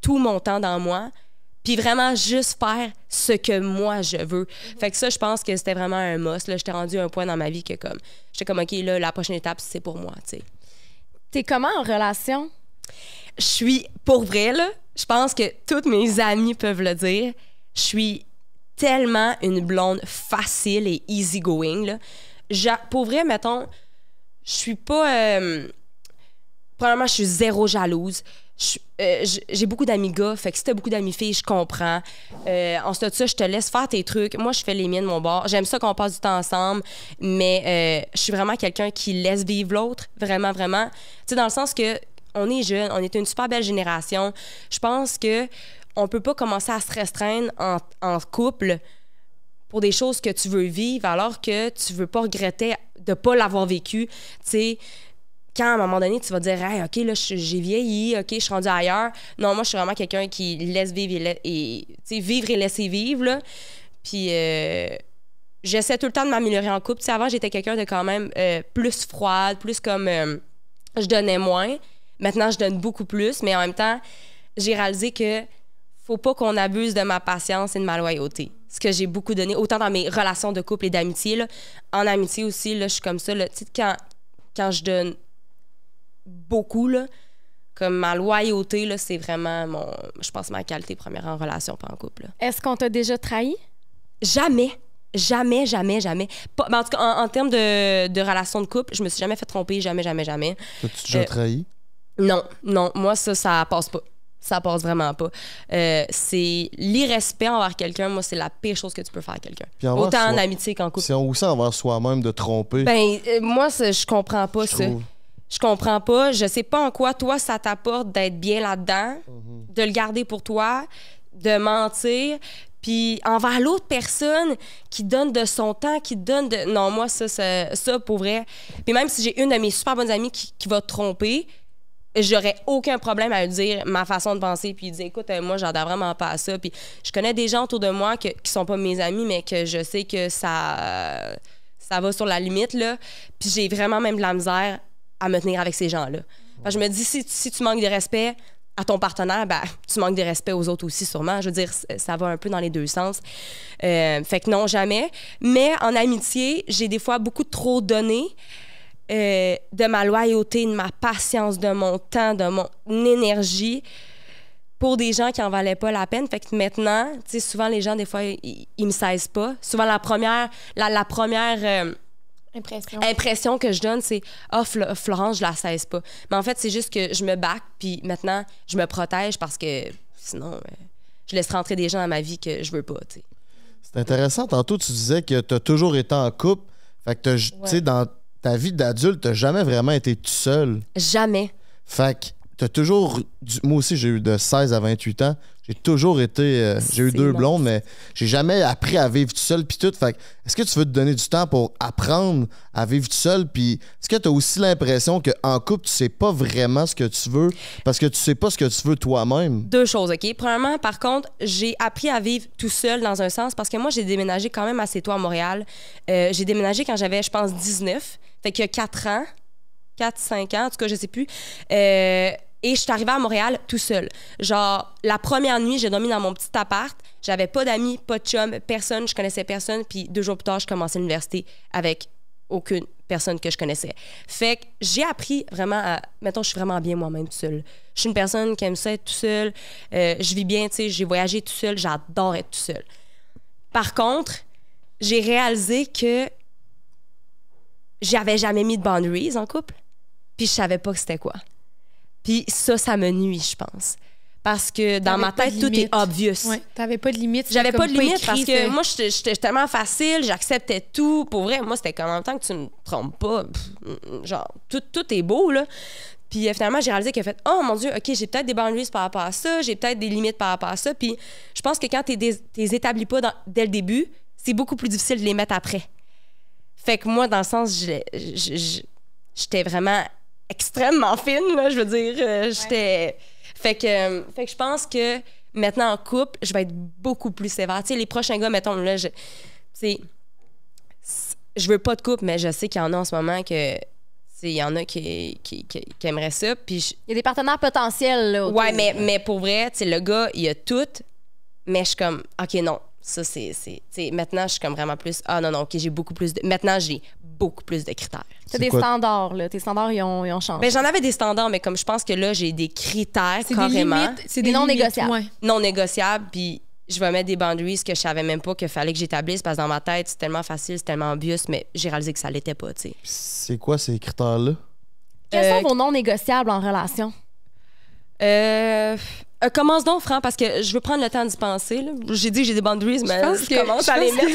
tout mon temps dans moi. Puis vraiment juste faire ce que moi je veux. Mm-hmm. Fait que ça, je pense que c'était vraiment un must. J'étais rendu à un point dans ma vie que comme j'étais comme OK, là, la prochaine étape, c'est pour moi. tu T'es comment en relation? Je suis pour vrai, là je pense que toutes mes amies peuvent le dire. Je suis tellement une blonde facile et easygoing. going. pour vrai, mettons, je suis pas. Euh, premièrement, je suis zéro jalouse. Euh, j'ai beaucoup d'amis gars, fait que si t'as beaucoup d'amis filles, je comprends. Euh, ensuite de ça, je te laisse faire tes trucs. Moi, je fais les miens de mon bord. J'aime ça qu'on passe du temps ensemble, mais euh, je suis vraiment quelqu'un qui laisse vivre l'autre, vraiment, vraiment. Tu sais, dans le sens que on est jeune, on est une super belle génération. Je pense que on peut pas commencer à se restreindre en, couple pour des choses que tu veux vivre alors que tu veux pas regretter de pas l'avoir vécu. Tu sais, quand à un moment donné, tu vas dire, OK, là, j'ai vieilli, OK, je suis rendu ailleurs. Non, moi, je suis vraiment quelqu'un qui laisse vivre et, vivre et laisser vivre. Puis, euh, j'essaie tout le temps de m'améliorer en couple. avant, j'étais quelqu'un de quand même euh, plus froide, plus comme euh, je donnais moins. Maintenant, je donne beaucoup plus, mais en même temps, j'ai réalisé que faut pas qu'on abuse de ma patience et de ma loyauté. Ce que j'ai beaucoup donné, autant dans mes relations de couple et d'amitié. En amitié aussi, là, je suis comme ça. Là, quand, quand je donne beaucoup, comme ma loyauté, là, c'est vraiment mon, je pense, ma qualité première en relation, pas en couple. Est-ce qu'on t'a déjà trahi? Jamais. Jamais, jamais, jamais. Ben, en tout cas, en, termes de, de relation de couple, je me suis jamais fait tromper, jamais, jamais, jamais. T'as-tu déjà euh, trahi? Non, non, moi, ça, ça passe pas. Ça passe vraiment pas. Euh, c'est l'irrespect envers quelqu'un, moi, c'est la pire chose que tu peux faire à quelqu'un. Autant en amitié qu'en couple. C'est aussi envers soi-même de tromper. Ben, euh, moi, je comprends pas ça. Je comprends pas. Je sais pas en quoi, toi, ça t'apporte d'être bien là-dedans, mhm. de le garder pour toi, de mentir, puis envers l'autre personne qui donne de son temps, qui donne de... Non, moi, ça, ça, pour vrai. Puis même si j'ai une de mes super bonnes amies qui, qui va te tromper, j'aurais aucun problème à lui dire ma façon de penser puis dire écoute euh, moi j'adore vraiment pas ça puis je connais des gens autour de moi qui qui sont pas mes amis mais que je sais que ça ça va sur la limite là puis j'ai vraiment même de la misère à me tenir avec ces gens là je me dis si, si tu manques de respect à ton partenaire, ben, tu manques de respect aux autres aussi, sûrement. Je veux dire, ça va un peu dans les deux sens. Euh, fait que non, jamais. Mais en amitié, j'ai des fois beaucoup trop donné. Euh, de ma loyauté, de ma patience, de mon temps, de mon énergie pour des gens qui en valaient pas la peine. Fait que maintenant, tu sais, souvent les gens, des fois, ils, me cessent pas. Souvent, la première, la, première euh, impression. impression. que je donne, c'est Ah, Florence, je la saisis pas. Mais en fait, c'est juste que je me back, puis maintenant, je me protège parce que sinon, euh, je laisse rentrer des gens dans ma vie que je veux pas, C'est intéressant. Tantôt, tu disais que tu as toujours été en couple. Fait que, tu sais, dans ta vie d'adulte, t'as jamais vraiment été tout seul. Jamais. Fait que t'as toujours. Moi aussi, j'ai eu de 16 à 28 ans. J'ai toujours été. Euh, j'ai eu deux blondes, mais j'ai jamais appris à vivre tout seul. Puis tout. Fait est-ce que tu veux te donner du temps pour apprendre à vivre tout seul? Puis est-ce que as aussi l'impression qu'en couple, tu sais pas vraiment ce que tu veux parce que tu sais pas ce que tu veux toi-même? Deux choses, OK? Premièrement, par contre, j'ai appris à vivre tout seul dans un sens parce que moi, j'ai déménagé quand même assez tôt à Montréal. Euh, j'ai déménagé quand j'avais, je pense, 19. Fait qu'il y a 4 ans, 4-5 ans, en tout cas, je sais plus. Euh, et je suis arrivée à Montréal tout seule. Genre, la première nuit, j'ai dormi dans mon petit appart. J'avais pas d'amis, pas de chum, personne, je connaissais personne. Puis deux jours plus tard, je commençais l'université avec aucune personne que je connaissais. Fait que j'ai appris vraiment à. Mettons, je suis vraiment bien moi-même tout seul. Je suis une personne qui aime ça être tout seule. Euh, je vis bien, tu sais, j'ai voyagé tout seule. J'adore être tout seule. Par contre, j'ai réalisé que j'avais jamais mis de boundaries en couple, puis je savais pas que c'était quoi. Puis ça, ça me nuit, je pense. Parce que dans ma tête, tout est obvious. Ouais, t'avais pas de limites J'avais pas de limites parce que moi, j'étais tellement facile, j'acceptais tout. Pour vrai, moi, c'était comme en temps que tu ne trompes pas. Mm, genre, tout, est beau, là. Puis euh, finalement, j'ai réalisé qu'il a fait Oh mon Dieu, OK, j'ai peut-être des boundaries par rapport à ça, j'ai peut-être des limites par rapport à ça. Puis je pense que quand t'es établi établis pas dès le début, c'est beaucoup plus difficile de les mettre après. Fait que moi, dans le sens, j'étais vraiment extrêmement fine, là, je veux dire. Euh, j'étais. Fait, que, euh, fait que je pense que maintenant en couple, je vais être beaucoup plus sévère. Tu sais, les prochains gars, mettons, là, je. Tu je veux pas de couple, mais je sais qu'il y en a en ce moment que. Il y en a qui, qui, qui, aimeraient ça. Puis Il y a des partenaires potentiels. Là, ouais, mais, mais pour vrai, le gars, il a tout. Mais je suis comme, OK, non, ça, c'est. Maintenant, je suis comme vraiment plus. Ah non, non, OK, j'ai beaucoup plus de. Maintenant, j'ai beaucoup plus de critères. T'as des standards, là. Tes standards, ils ont, changé. Ben, j'en avais des standards, mais comme je pense que là, j'ai des critères carrément. C'est des, non négociables. Non négociables, puis je vais mettre des boundaries que je savais même pas qu'il fallait que j'établisse parce que dans ma tête, c'est tellement facile, c'est tellement obvious, mais j'ai réalisé que ça l'était pas, tu sais. C'est quoi ces critères-là? Quels sont euh, vos non négociables en relation? Euh, euh, commence donc, Franck, parce que je veux prendre le temps d'y penser. là. J'ai dit que j'ai des boundaries, mais je, pense que- commence à les mettre.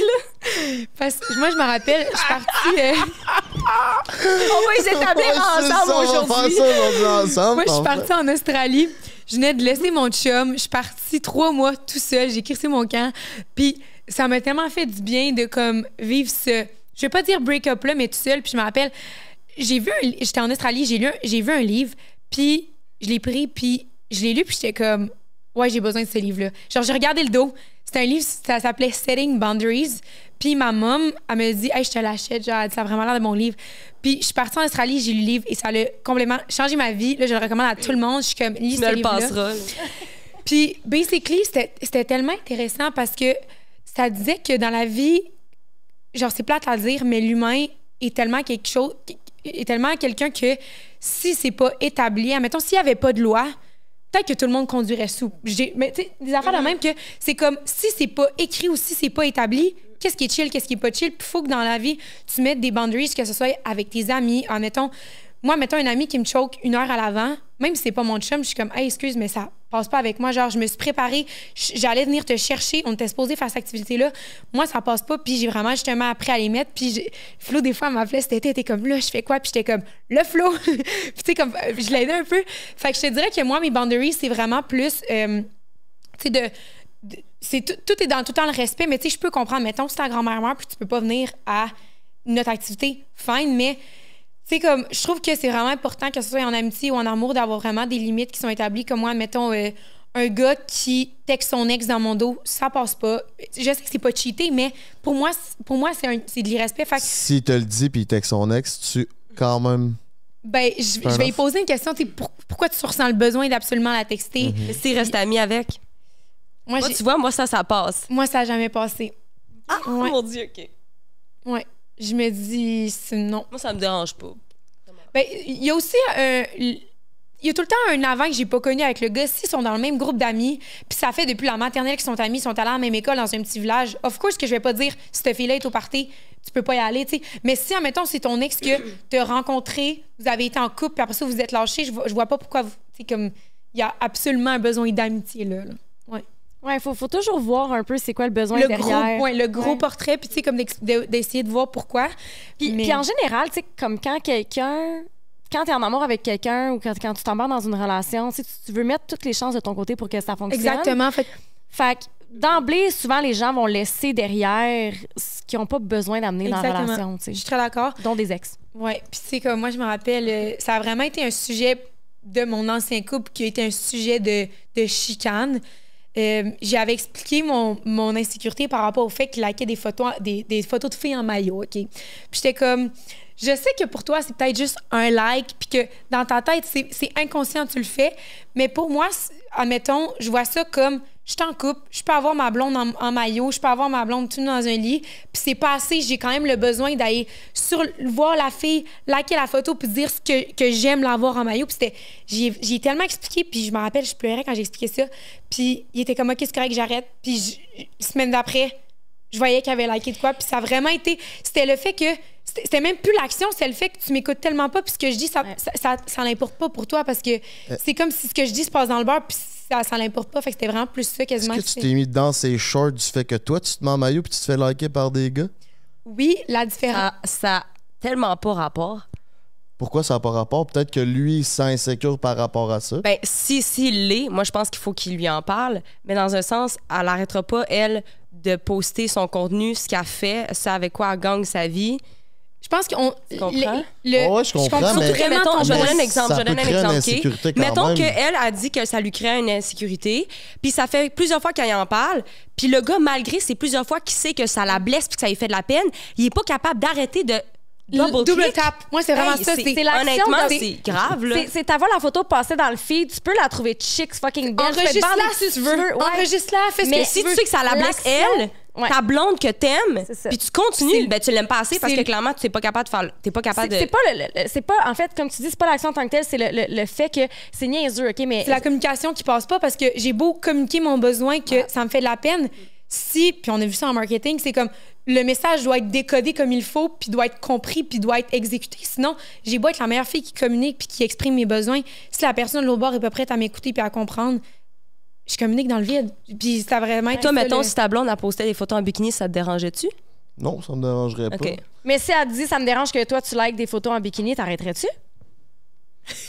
Parce que moi, je me rappelle, je suis partie. Euh, on va les établir ensemble aujourd'hui. Moi, je suis partie en Australie. Je venais de laisser mon chum. Je suis partie trois mois tout seul. J'ai crissé mon camp. Puis ça m'a tellement fait du bien de comme vivre ce. Je vais pas dire break-up là, mais tout seul. Puis je me rappelle, j'ai vu. J'étais en Australie. J'ai lu. J'ai vu un livre. Puis je l'ai pris. Puis je l'ai lu, puis j'étais comme, ouais, j'ai besoin de ce livre-là. Genre, j'ai regardé le dos. C'est un livre, ça s'appelait Setting Boundaries. Puis ma mère elle me dit, hey, je te l'achète, genre, ça a vraiment l'air de mon livre. Puis je suis partie en Australie, j'ai lu le livre et ça a complètement changé ma vie. Là, je le recommande à tout le monde. Je suis comme, lis ce livre-là. Puis, basically, c'était tellement intéressant parce que ça disait que dans la vie, genre, c'est plate à dire, mais l'humain est tellement quelque chose, est tellement quelqu'un que si c'est pas établi, admettons, s'il n'y avait pas de loi, que tout le monde conduirait sous. Mais tu sais, des affaires de mm-hmm. même que c'est comme si c'est pas écrit ou si c'est pas établi, qu'est-ce qui est chill, qu'est-ce qui est pas chill. Puis faut que dans la vie, tu mettes des boundaries, que ce soit avec tes amis, en mettant Moi, mettons un ami qui me choque une heure à l'avant, même si c'est pas mon chum, je suis comme, hey, excuse, mais ça pas avec moi. Genre, je me suis préparée, j'allais venir te chercher, on était supposé faire cette activité-là. Moi, ça passe pas, puis j'ai vraiment justement appris à les mettre. Puis Flo, des fois, elle m'appelait cet été, était comme là, je fais quoi? Puis j'étais comme le Flo. puis tu sais, comme euh, je l'aidais un peu. Fait que je te dirais que moi, mes boundaries, c'est vraiment plus, euh, tu sais, de, c'est tout, tout, est dans tout le temps le respect, mais tu sais, je peux comprendre. Mettons, c'est ta grand-mère puis tu peux pas venir à notre activité, fine, mais sais, comme, je trouve que c'est vraiment important, que ce soit en amitié ou en amour, d'avoir vraiment des limites qui sont établies. Comme moi, mettons, euh, un gars qui texte son ex dans mon dos, ça passe pas. Je sais que c'est pas cheaté, mais pour moi, pour moi c'est de l'irrespect. Fait... Si te le dit puis il texte son ex, tu quand même. Ben, je, vais lui poser une question. pourquoi tu ressens le besoin d'absolument la texter? Mhm. S'il reste ami avec. Moi, je tu vois, moi, ça, ça passe. Moi, ça a jamais passé. Ah, mon Dieu, OK. Ouais je me dis sinon. Moi, ça me dérange pas. Ben, il y a aussi un. Il y a tout le temps un avant que j'ai pas connu avec le gars. S'ils sont dans le même groupe d'amis, puis ça fait depuis la maternelle qu'ils sont amis, ils sont allés à la même école dans un petit village. Of course que je vais pas dire, si te fille-là est au party, tu peux pas y aller, tu sais. Mais si, admettons, c'est ton ex que te rencontré, vous avez été en couple, puis après ça, vous êtes lâchés, je, vois, pas pourquoi comme, il y a absolument un besoin d'amitié, là. Ouais, faut, faut toujours voir un peu c'est quoi le besoin le Gros, le gros portrait, puis tu sais, comme d'essayer de voir pourquoi. Puis, en général, tu sais, comme quand quelqu'un quand tu es en amour avec quelqu'un ou quand, quand tu t'embarques dans une relation, tu, tu veux mettre toutes les chances de ton côté pour que ça fonctionne. Exactement. Fait, fait d'emblée, souvent, les gens vont laisser derrière ce qu'ils n'ont pas besoin d'amener dans la relation. Je suis très d'accord. Dont des ex. Oui. Puis, c'est comme moi, je me rappelle, euh, ça a vraiment été un sujet de mon ancien couple qui a été un sujet de, de chicane. Euh, j'avais expliqué mon, insécurité par rapport au fait qu'il likait des photos, photos de filles en maillot, OK? Puis j'étais comme, je sais que pour toi, c'est peut-être juste un like, puis que dans ta tête, c'est inconscient, tu le fais. Mais pour moi, admettons, je vois ça comme je t'en coupe, je peux avoir ma blonde en, maillot, je peux avoir ma blonde tout dans un lit, puis c'est passé, j'ai quand même le besoin d'aller sur voir la fille, liker la photo, puis dire ce que, j'aime l'avoir en maillot. Puis c'était, j'ai tellement expliqué, puis je me rappelle, je pleurais quand j'expliquais expliqué ça. Puis il était comme, OK, c'est correct, j'arrête. Puis semaine d'après, je voyais qu'il avait liké de quoi, puis ça a vraiment été, c'était le fait que c'était même plus l'action, c'est le fait que tu m'écoutes tellement pas, puis ce que je dis, ça, ça, n'importe pas pour toi, parce que euh. c'est comme si ce que je dis se passe dans le beurre, puis ça, ça l'importe pas. Fait que c'était vraiment plus ça quasiment. Est-ce que, tu t'es mis dans ces shorts du fait que toi, tu te mets en maillot puis tu te fais liker par des gars? Oui, la différence. Ça, n'a tellement pas rapport. Pourquoi ça n'a pas rapport? Peut-être que lui, il insécure par rapport à ça. Ben, si, si l'est, moi, je pense qu'il faut qu'il lui en parle. Mais dans un sens, elle n'arrêtera pas, elle, de poster son contenu, ce qu'elle fait, ça avec quoi elle gagne sa vie. Je pense qu'on. Le, je comprends. Je comprends mais, mettons, je donne un exemple. Je donne un exemple. Mettons qu'elle a dit que ça lui crée une insécurité, puis ça fait plusieurs fois qu'elle en parle, puis le gars, malgré ces plusieurs fois qu'il sait que ça la blesse puis que ça lui fait de la peine, il est pas capable d'arrêter de Double, double tap. Moi, c'est vraiment ça. C'est honnêtement c'est grave. C'est avoir la photo passée dans le feed. Tu peux la trouver chic, fucking belle. Enregistre-la si tu veux. Enregistre-la, fais ce Mais si tu sais que ça la blesse, elle, ta blonde que t'aimes, puis tu continues, ben, tu l'aimes pas assez parce que clairement, tu n'es pas capable de faire. pas capable de. C'est pas, en fait, comme tu dis, c'est pas l'action en tant que telle, c'est le, fait que c'est niaiseux, OK? Mais... C'est la communication qui passe pas parce que j'ai beau communiquer mon besoin que ça me fait de la peine. Si, puis on a vu ça en marketing, c'est comme le message doit être décodé comme il faut, puis doit être compris, puis doit être exécuté. Sinon, j'ai beau être la meilleure fille qui communique puis qui exprime mes besoins. Si la personne de l'autre bord est pas prête à m'écouter puis à comprendre, je communique dans le vide. Puis ça vraiment Toi, mettons, si ta blonde a posté des photos en bikini, ça te dérangeait-tu? Non, ça me dérangerait pas. pas. Mais si elle te dit ça me dérange que toi tu likes des photos en bikini, t'arrêterais-tu?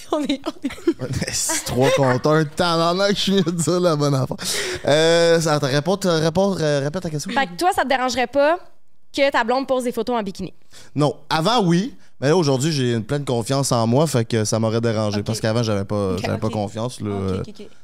on est. On est... c'est trois contre un. que je suis de dire la bonne affaire. Euh, ça euh, euh, répète ta question. Fait que toi, ça te dérangerait pas que ta blonde pose des photos en bikini? Non. Avant, oui. Mais aujourd'hui, j'ai une pleine confiance en moi, fait que ça m'aurait dérangé. Parce qu'avant, j'avais pas, j'avais pas confiance.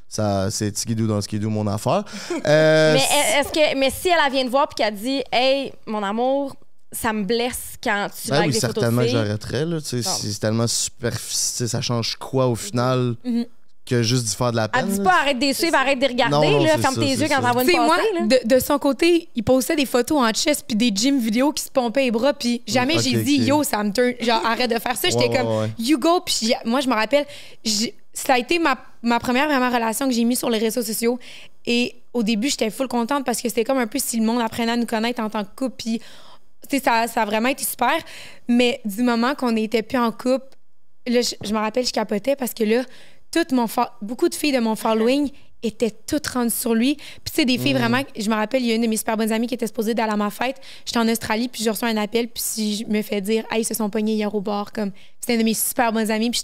ça, c'est skidou dans skidou, mon affaire. Euh, mais, est-ce que, mais si elle vient de voir et qu'elle dit, hey, mon amour, ça me blesse quand tu ben, vas oui, certainement, j'arrêterais. C'est tellement superficiel. Ça change quoi au final? Mhm que juste du faire de la peine. Elle dit pas arrête de suivre, arrête de regarder, là, ferme tes yeux quand t'envoies va une passer. Moi, là. De, de, son côté, il postait des photos en chest puis des gym vidéos qui se pompaient les bras puis mm, jamais j'ai dit yo, ça me genre arrête de faire ça. J'étais comme you go puis moi je me rappelle, ça a été ma, ma première vraiment relation que j'ai mis sur les réseaux sociaux et au début j'étais full contente parce que c'était comme un peu si le monde apprenait à nous connaître en tant que couple puis ça, ça a vraiment été super. Mais du moment qu'on n'était plus en couple, là, je, je me rappelle, je capotais parce que là, mon beaucoup de filles de mon following étaient toutes rendues sur lui. Puis c'est des filles vraiment, je me rappelle, il y a une de mes super bonnes amies qui était supposée d'aller à ma fête. J'étais en Australie, puis je reçois un appel, puis je me fais dire, ah, ils se sont pognés hier au bord. » Comme, c'était une de mes super bonnes amies. Puis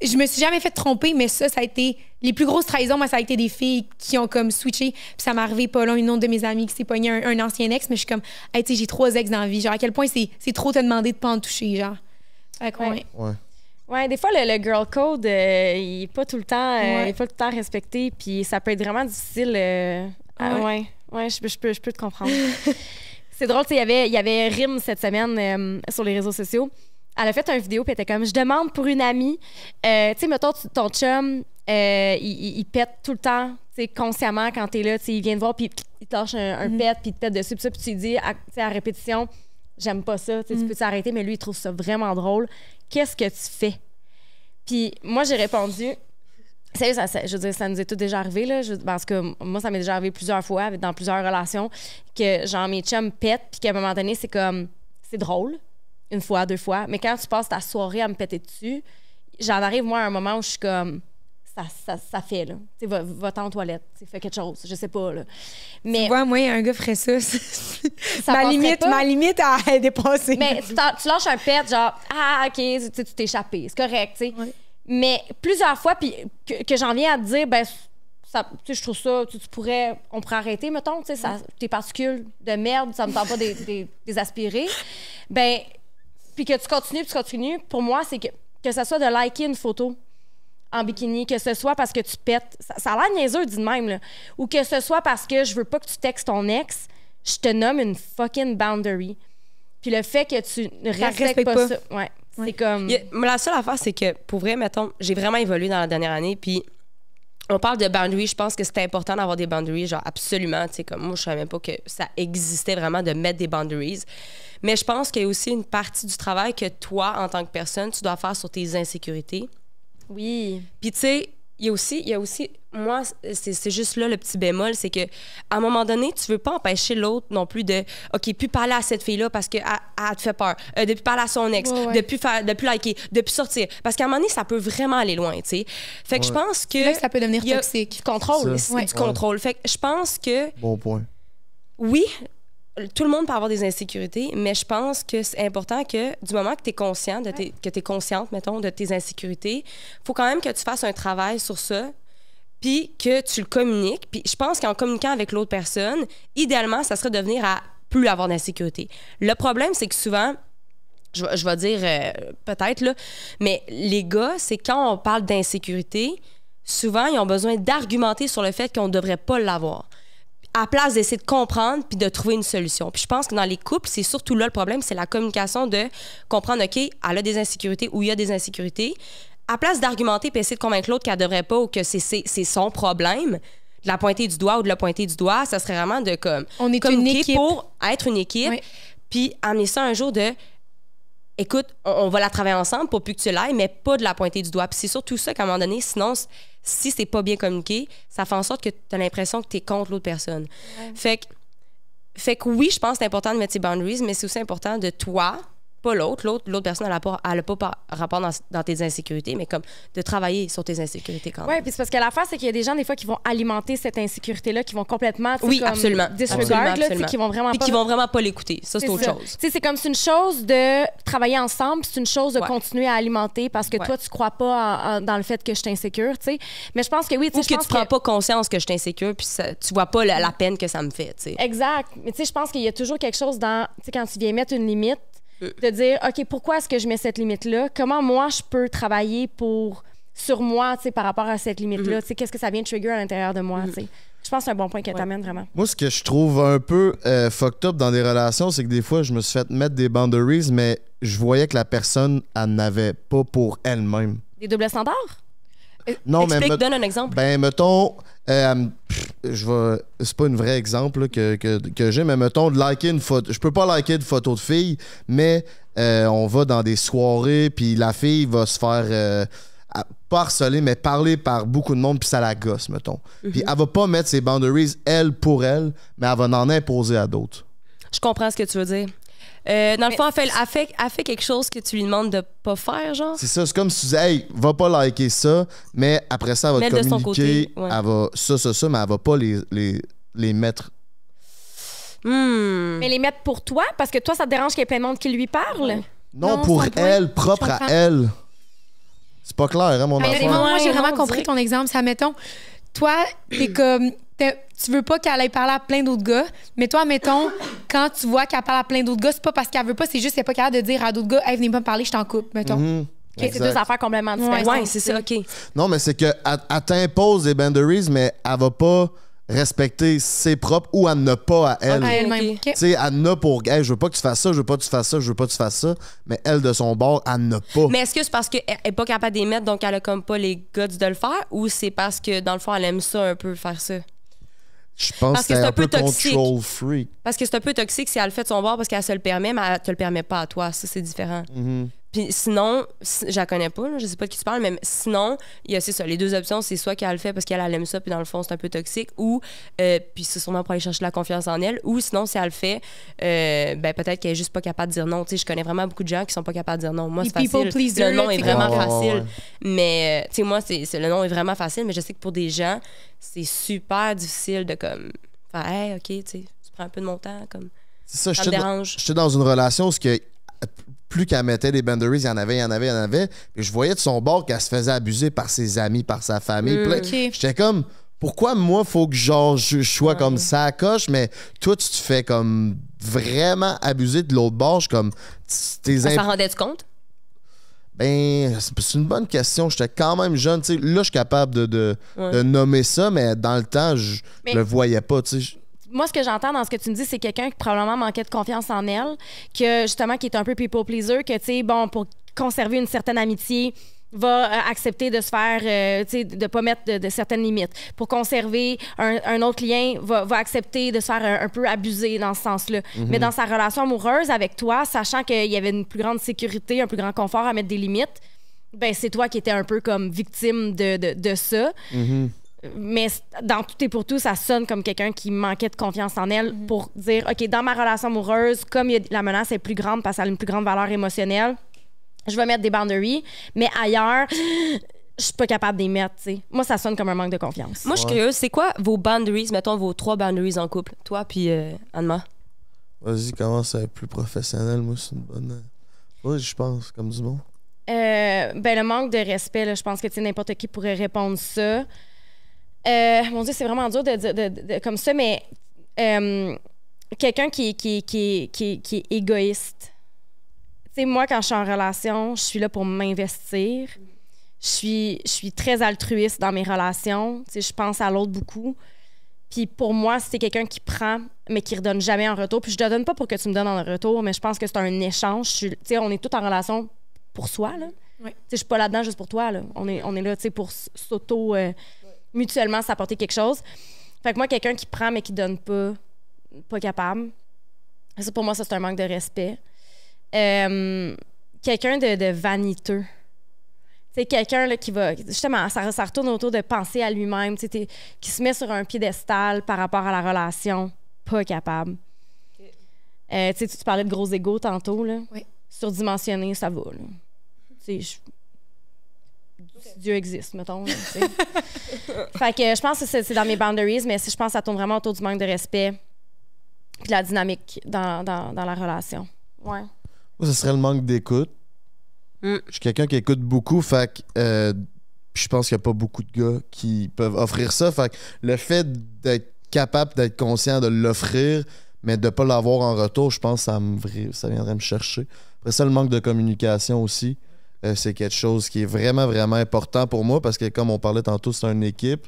je me suis jamais fait tromper, mais ça, ça a été, les plus grosses trahisons, moi, ça a été des filles qui ont comme switché. Puis ça m'est arrivé pas long, une autre de mes amies qui s'est pognée un, ancien ex, mais je suis comme, hey, tu sais, j'ai trois ex dans la vie. Genre, à quel point c'est trop te demander de pas en toucher, genre. Fait ouais. Ouais, des fois, le, girl code, euh, il n'est pas tout le temps, euh, tout le temps respecté, puis ça peut être vraiment difficile. Euh, je, peux, je peux te comprendre. c'est drôle, il y avait, il y avait Rim cette semaine sur les réseaux sociaux. Elle a fait une vidéo, puis elle était comme Je demande pour une amie. tu sais, mettons, ton chum, il, pète tout le temps, tu sais, consciemment quand t'es là, tu sais, il vient te voir, puis il te un, un mm. pet, puis il te pète dessus, puis tu lui dis à, à répétition j'aime pas ça, tu mm. peux t'arrêter, mais lui, il trouve ça vraiment drôle. Qu'est-ce que tu fais? Puis moi, j'ai répondu. ça, je veux dire, ça nous est tout déjà arrivé, là. parce que moi, ça m'est déjà arrivé plusieurs fois dans plusieurs relations que, genre, mes chums pètent, puis qu'à un moment donné, c'est comme, c'est drôle, une fois, deux fois. Mais quand tu passes ta soirée à me péter dessus, j'en arrive, moi, à un moment où je suis comme, ça, ça, ça, fait, là. Tu sais, va-t'en en toilette, fais quelque chose, je sais pas, là. Mais. Tu vois, moi, un gars ferait ça. ma, limite, ma limite à dépasser. Mais tu, lâches un pet, genre, ah, OK, tu t'es échappé, c'est correct, tu sais. Mais plusieurs fois, puis que, j'en viens à te dire, ben, sais, je trouve ça, tu, pourrais, on pourrait arrêter, mettons, tu sais, tes particules de merde, ça me tente pas des, des, des Ben, puis que tu continues, puis tu continues, pour moi, c'est que, que ça soit de liker une photo en bikini, que ce soit parce que tu pètes, ça, a l'air niaiseux, dit de même, là. ou que ce soit parce que je veux pas que tu textes ton ex, je te nomme une fucking boundary. Puis le fait que tu ne respectes, pas, ça, ouais, c'est comme. la seule affaire, c'est que pour vrai, mettons, j'ai vraiment évolué dans la dernière année, puis on parle de boundaries, je pense que c'est important d'avoir des boundaries, genre absolument, tu sais, comme moi, je savais même pas que ça existait vraiment de mettre des boundaries. Mais je pense qu'il y a aussi une partie du travail que toi, en tant que personne, tu dois faire sur tes insécurités oui. Puis tu sais, il y a aussi, il y a aussi moi, c'est juste là le petit bémol, c'est que à un moment donné, tu veux pas empêcher l'autre non plus de, OK, plus parler à cette fille-là parce qu'elle elle te fait peur, euh, de plus parler à son ex, de, plus faire, de plus liker, de plus sortir. Parce qu'à un moment donné, ça peut vraiment aller loin, tu sais. Fait que je pense que. ça peut devenir toxique. contrôle. du contrôle. Fait que je pense que. Bon point. Oui, tout le monde peut avoir des insécurités, mais je pense que c'est important que du moment que tu es conscient, que tu es consciente, mettons, de tes insécurités, faut quand même que tu fasses un travail sur ça, puis que tu le communiques. Puis je pense qu'en communiquant avec l'autre personne, idéalement, ça serait devenir à plus avoir d'insécurité. Le problème, c'est que souvent, je, vais dire euh, peut-être, mais les gars, c'est quand on parle d'insécurité, souvent, ils ont besoin d'argumenter sur le fait qu'on ne devrait pas l'avoir à place d'essayer de comprendre puis de trouver une solution. Puis je pense que dans les couples, c'est surtout là le problème, c'est la communication de comprendre, OK, elle a des insécurités ou il y a des insécurités. À place d'argumenter puis essayer de convaincre l'autre qu'elle devrait pas ou que c'est son problème, de la pointer du doigt ou de la pointer du doigt, ça serait vraiment de comme on est communiquer une équipe. pour être une équipe. Puis amener ça un jour de écoute, on, va la travailler ensemble pour plus que tu l'ailles, mais pas de la pointer du doigt. Puis c'est surtout ça qu'à un moment donné, sinon si c'est pas bien communiqué, ça fait en sorte que tu as l'impression que tu es contre l'autre personne. Fait que fait que oui, je pense que c'est important de mettre ses boundaries, mais c'est aussi important de toi pas l'autre. L'autre, l'autre personne, elle n'a pas, pas rapport dans, tes insécurités, mais comme de travailler sur tes insécurités quand même. Oui, puis parce que l'affaire, c'est qu'il y a des gens, des fois, qui vont alimenter cette insécurité-là, qui vont complètement. Oui, absolument. Disregard, là, qui vont vraiment pas. vont vraiment pas l'écouter. Ça, c'est autre chose. c'est comme c'est une chose de travailler ensemble, c'est une chose de continuer à alimenter parce que toi, tu crois pas dans le fait que je t'insécure, tu sais. Mais je pense que oui, Ou que tu prends pas conscience que je t'insécure, puis tu vois pas la, peine que ça me fait, tu sais. Exact. Mais tu sais, je pense qu'il y a toujours quelque chose dans. Tu sais, quand tu viens mettre une limite, euh, de dire, OK, pourquoi est-ce que je mets cette limite-là? Comment moi, je peux travailler pour sur moi, tu par rapport à cette limite-là? Mm-hmm. tu Qu'est-ce que ça vient de trigger à l'intérieur de moi, mm-hmm. Je pense que c'est un bon point que t'amène, vraiment. Moi, ce que je trouve un peu euh, fucked up dans des relations, c'est que des fois, je me suis fait mettre des boundaries, mais je voyais que la personne, elle n'avait pas pour elle-même. Des doubles standards? Euh, non, Explique, mais. donne un exemple. Ben, mettons. Euh, je C'est pas un vrai exemple que, j'ai, mais mettons de liker une photo. Je peux pas liker de photo de fille, mais euh, on va dans des soirées, puis la fille va se faire. parceler mais parler par beaucoup de monde, puis ça la gosse, mettons. Puis mhm. elle va pas mettre ses boundaries, elle, pour elle, mais elle va en imposer à d'autres. Je comprends ce que tu veux dire. Euh, dans le fond, elle fait, fait, quelque chose que tu lui demandes de pas faire, genre. C'est ça, c'est comme si tu disais, hey, va pas liker ça, mais après ça, elle va te communiquer. côté, Elle va ça, ça, ça, mais elle va pas les, les, les mettre. Hmm. Mais les mettre pour toi, parce que toi, ça te dérange qu'il y ait plein de monde qui lui parle. Non, non pour elle, propre à elle. C'est pas clair, hein, mon enfant. Moi, j'ai vraiment compris ton exemple. Ça, mettons, toi, t'es comme. tu veux pas qu'elle aille parler à plein d'autres gars, mais toi, mettons, quand tu vois qu'elle parle à plein d'autres gars, c'est pas parce qu'elle veut pas, c'est juste qu'elle est pas capable de dire à d'autres gars, hey, venez pas me parler, je t'en coupe, mettons. Mm-hmm. c'est deux affaires complètement différentes. Ouais, c'est ça, OK. Non, mais c'est que elle, t'impose des boundaries, mais elle va pas respecter ses propres ou à ne pas à elle. Tu sais, à ne pour. Hey, je veux pas que tu fasses ça, je veux pas que tu fasses ça, je veux pas que tu fasses ça. Mais elle, de son bord, à ne pas. Mais est-ce que c'est parce qu'elle est pas capable d'émettre, donc elle a comme pas les guts de le faire, ou c'est parce que, dans le fond, elle aime ça un peu, faire ça? Je pense que, c'est un, peu, toxique. Parce que c'est un peu toxique si elle le fait de son bord parce qu'elle se le permet, mais elle te le permet pas à toi. Ça, c'est différent. Mm-hmm. Puis sinon, je la connais pas, je sais pas de qui tu parles, mais sinon, il y a c'est ça, les deux options, c'est soit qu'elle le fait parce qu'elle aime ça, puis dans le fond, c'est un peu toxique, ou euh, puis c'est sûrement pour aller chercher la confiance en elle, ou sinon, si elle le fait, euh, ben peut-être qu'elle est juste pas capable de dire non. Tu je connais vraiment beaucoup de gens qui sont pas capables de dire non. Moi, c'est facile. Le nom est vraiment facile. Mais, euh, tu sais, moi, c'est, le nom est vraiment facile, mais je sais que pour des gens, c'est super difficile de comme faire, OK, tu prends un peu de mon temps, comme. C'est ça, je suis dans une relation où plus qu'elle mettait des benderies, il y en avait, il y en avait, il y en avait. Et je voyais de son bord qu'elle se faisait abuser par ses amis, par sa famille. Mm. J'étais comme, pourquoi moi, faut que genre, je, sois comme ça à coche, mais toi, tu te fais comme vraiment abuser de l'autre bord. Je comme, tes Ça compte? Ben, c'est une bonne question. J'étais quand même jeune. sais là, je suis capable de, nommer ça, mais dans le temps, je le voyais pas. sais moi, ce que j'entends dans ce que tu me dis, c'est quelqu'un qui probablement manquait de confiance en elle, que justement, qui est un peu people pleaser, que, tu sais, bon, pour conserver une certaine amitié, va euh, accepter de se faire, euh, tu sais, de pas mettre de, certaines limites. Pour conserver un, autre lien, va, va, accepter de se faire un, peu abuser dans ce sens-là. Mhm. Mais dans sa relation amoureuse avec toi, sachant qu'il y avait une plus grande sécurité, un plus grand confort à mettre des limites, ben c'est toi qui étais un peu comme victime de, de, ça. Mhm mais dans tout et pour tout, ça sonne comme quelqu'un qui manquait de confiance en elle mm-hmm. pour dire, OK, dans ma relation amoureuse, comme la menace est plus grande parce qu'elle a une plus grande valeur émotionnelle, je vais mettre des boundaries, mais ailleurs, je suis pas capable d'y mettre, Moi, ça sonne comme un manque de confiance. Moi, je suis curieuse, c'est quoi vos boundaries, mettons vos trois boundaries en couple, toi puis euh, Vas-y, commence à être plus professionnel, moi, c'est une bonne... Euh, oui, je pense, comme du monde. Euh, ben, le manque de respect, je pense que n'importe qui pourrait répondre ça. Euh, mon Dieu, c'est vraiment dur de dire comme ça, mais euh, quelqu'un qui, qui, est égoïste. Tu sais, moi, quand je suis en relation, je suis là pour m'investir. Je suis, je suis très altruiste dans mes relations. Tu sais, je pense à l'autre beaucoup. Puis pour moi, c'est quelqu'un qui prend, mais qui ne redonne jamais en retour. Puis je ne te donne pas pour que tu me donnes en retour, mais je pense que c'est un échange. tu on est tous en relation pour soi. Là. sais Je suis pas là-dedans juste pour toi. Là. On, est, on est là pour s'auto. Euh, mutuellement s'apporter quelque chose. Fait que moi, quelqu'un qui prend mais qui donne pas, pas capable. Ça, pour moi, ça, c'est un manque de respect. Euh, quelqu'un de, vaniteux. C'est quelqu'un qui va. Justement, ça, ça, retourne autour de penser à lui-même, qui se met sur un piédestal par rapport à la relation. Pas capable. Euh, tu parlais de gros égaux tantôt. Là. Surdimensionné, ça va. Là. Je, Dieu existe, mettons. fait que je pense que c'est dans mes boundaries, mais je pense que ça tourne vraiment autour du manque de respect de la dynamique dans, la relation. Ouais. Moi, ce serait le manque d'écoute. Mm. Je suis quelqu'un qui écoute beaucoup, fait que euh, je pense qu'il n'y a pas beaucoup de gars qui peuvent offrir ça. Fait que le fait d'être capable d'être conscient de l'offrir, mais de ne pas l'avoir en retour, je pense que ça, me, ça viendrait me chercher. Après ça, le manque de communication aussi. Euh, c'est quelque chose qui est vraiment, vraiment important pour moi parce que, comme on parlait tantôt, c'est une équipe.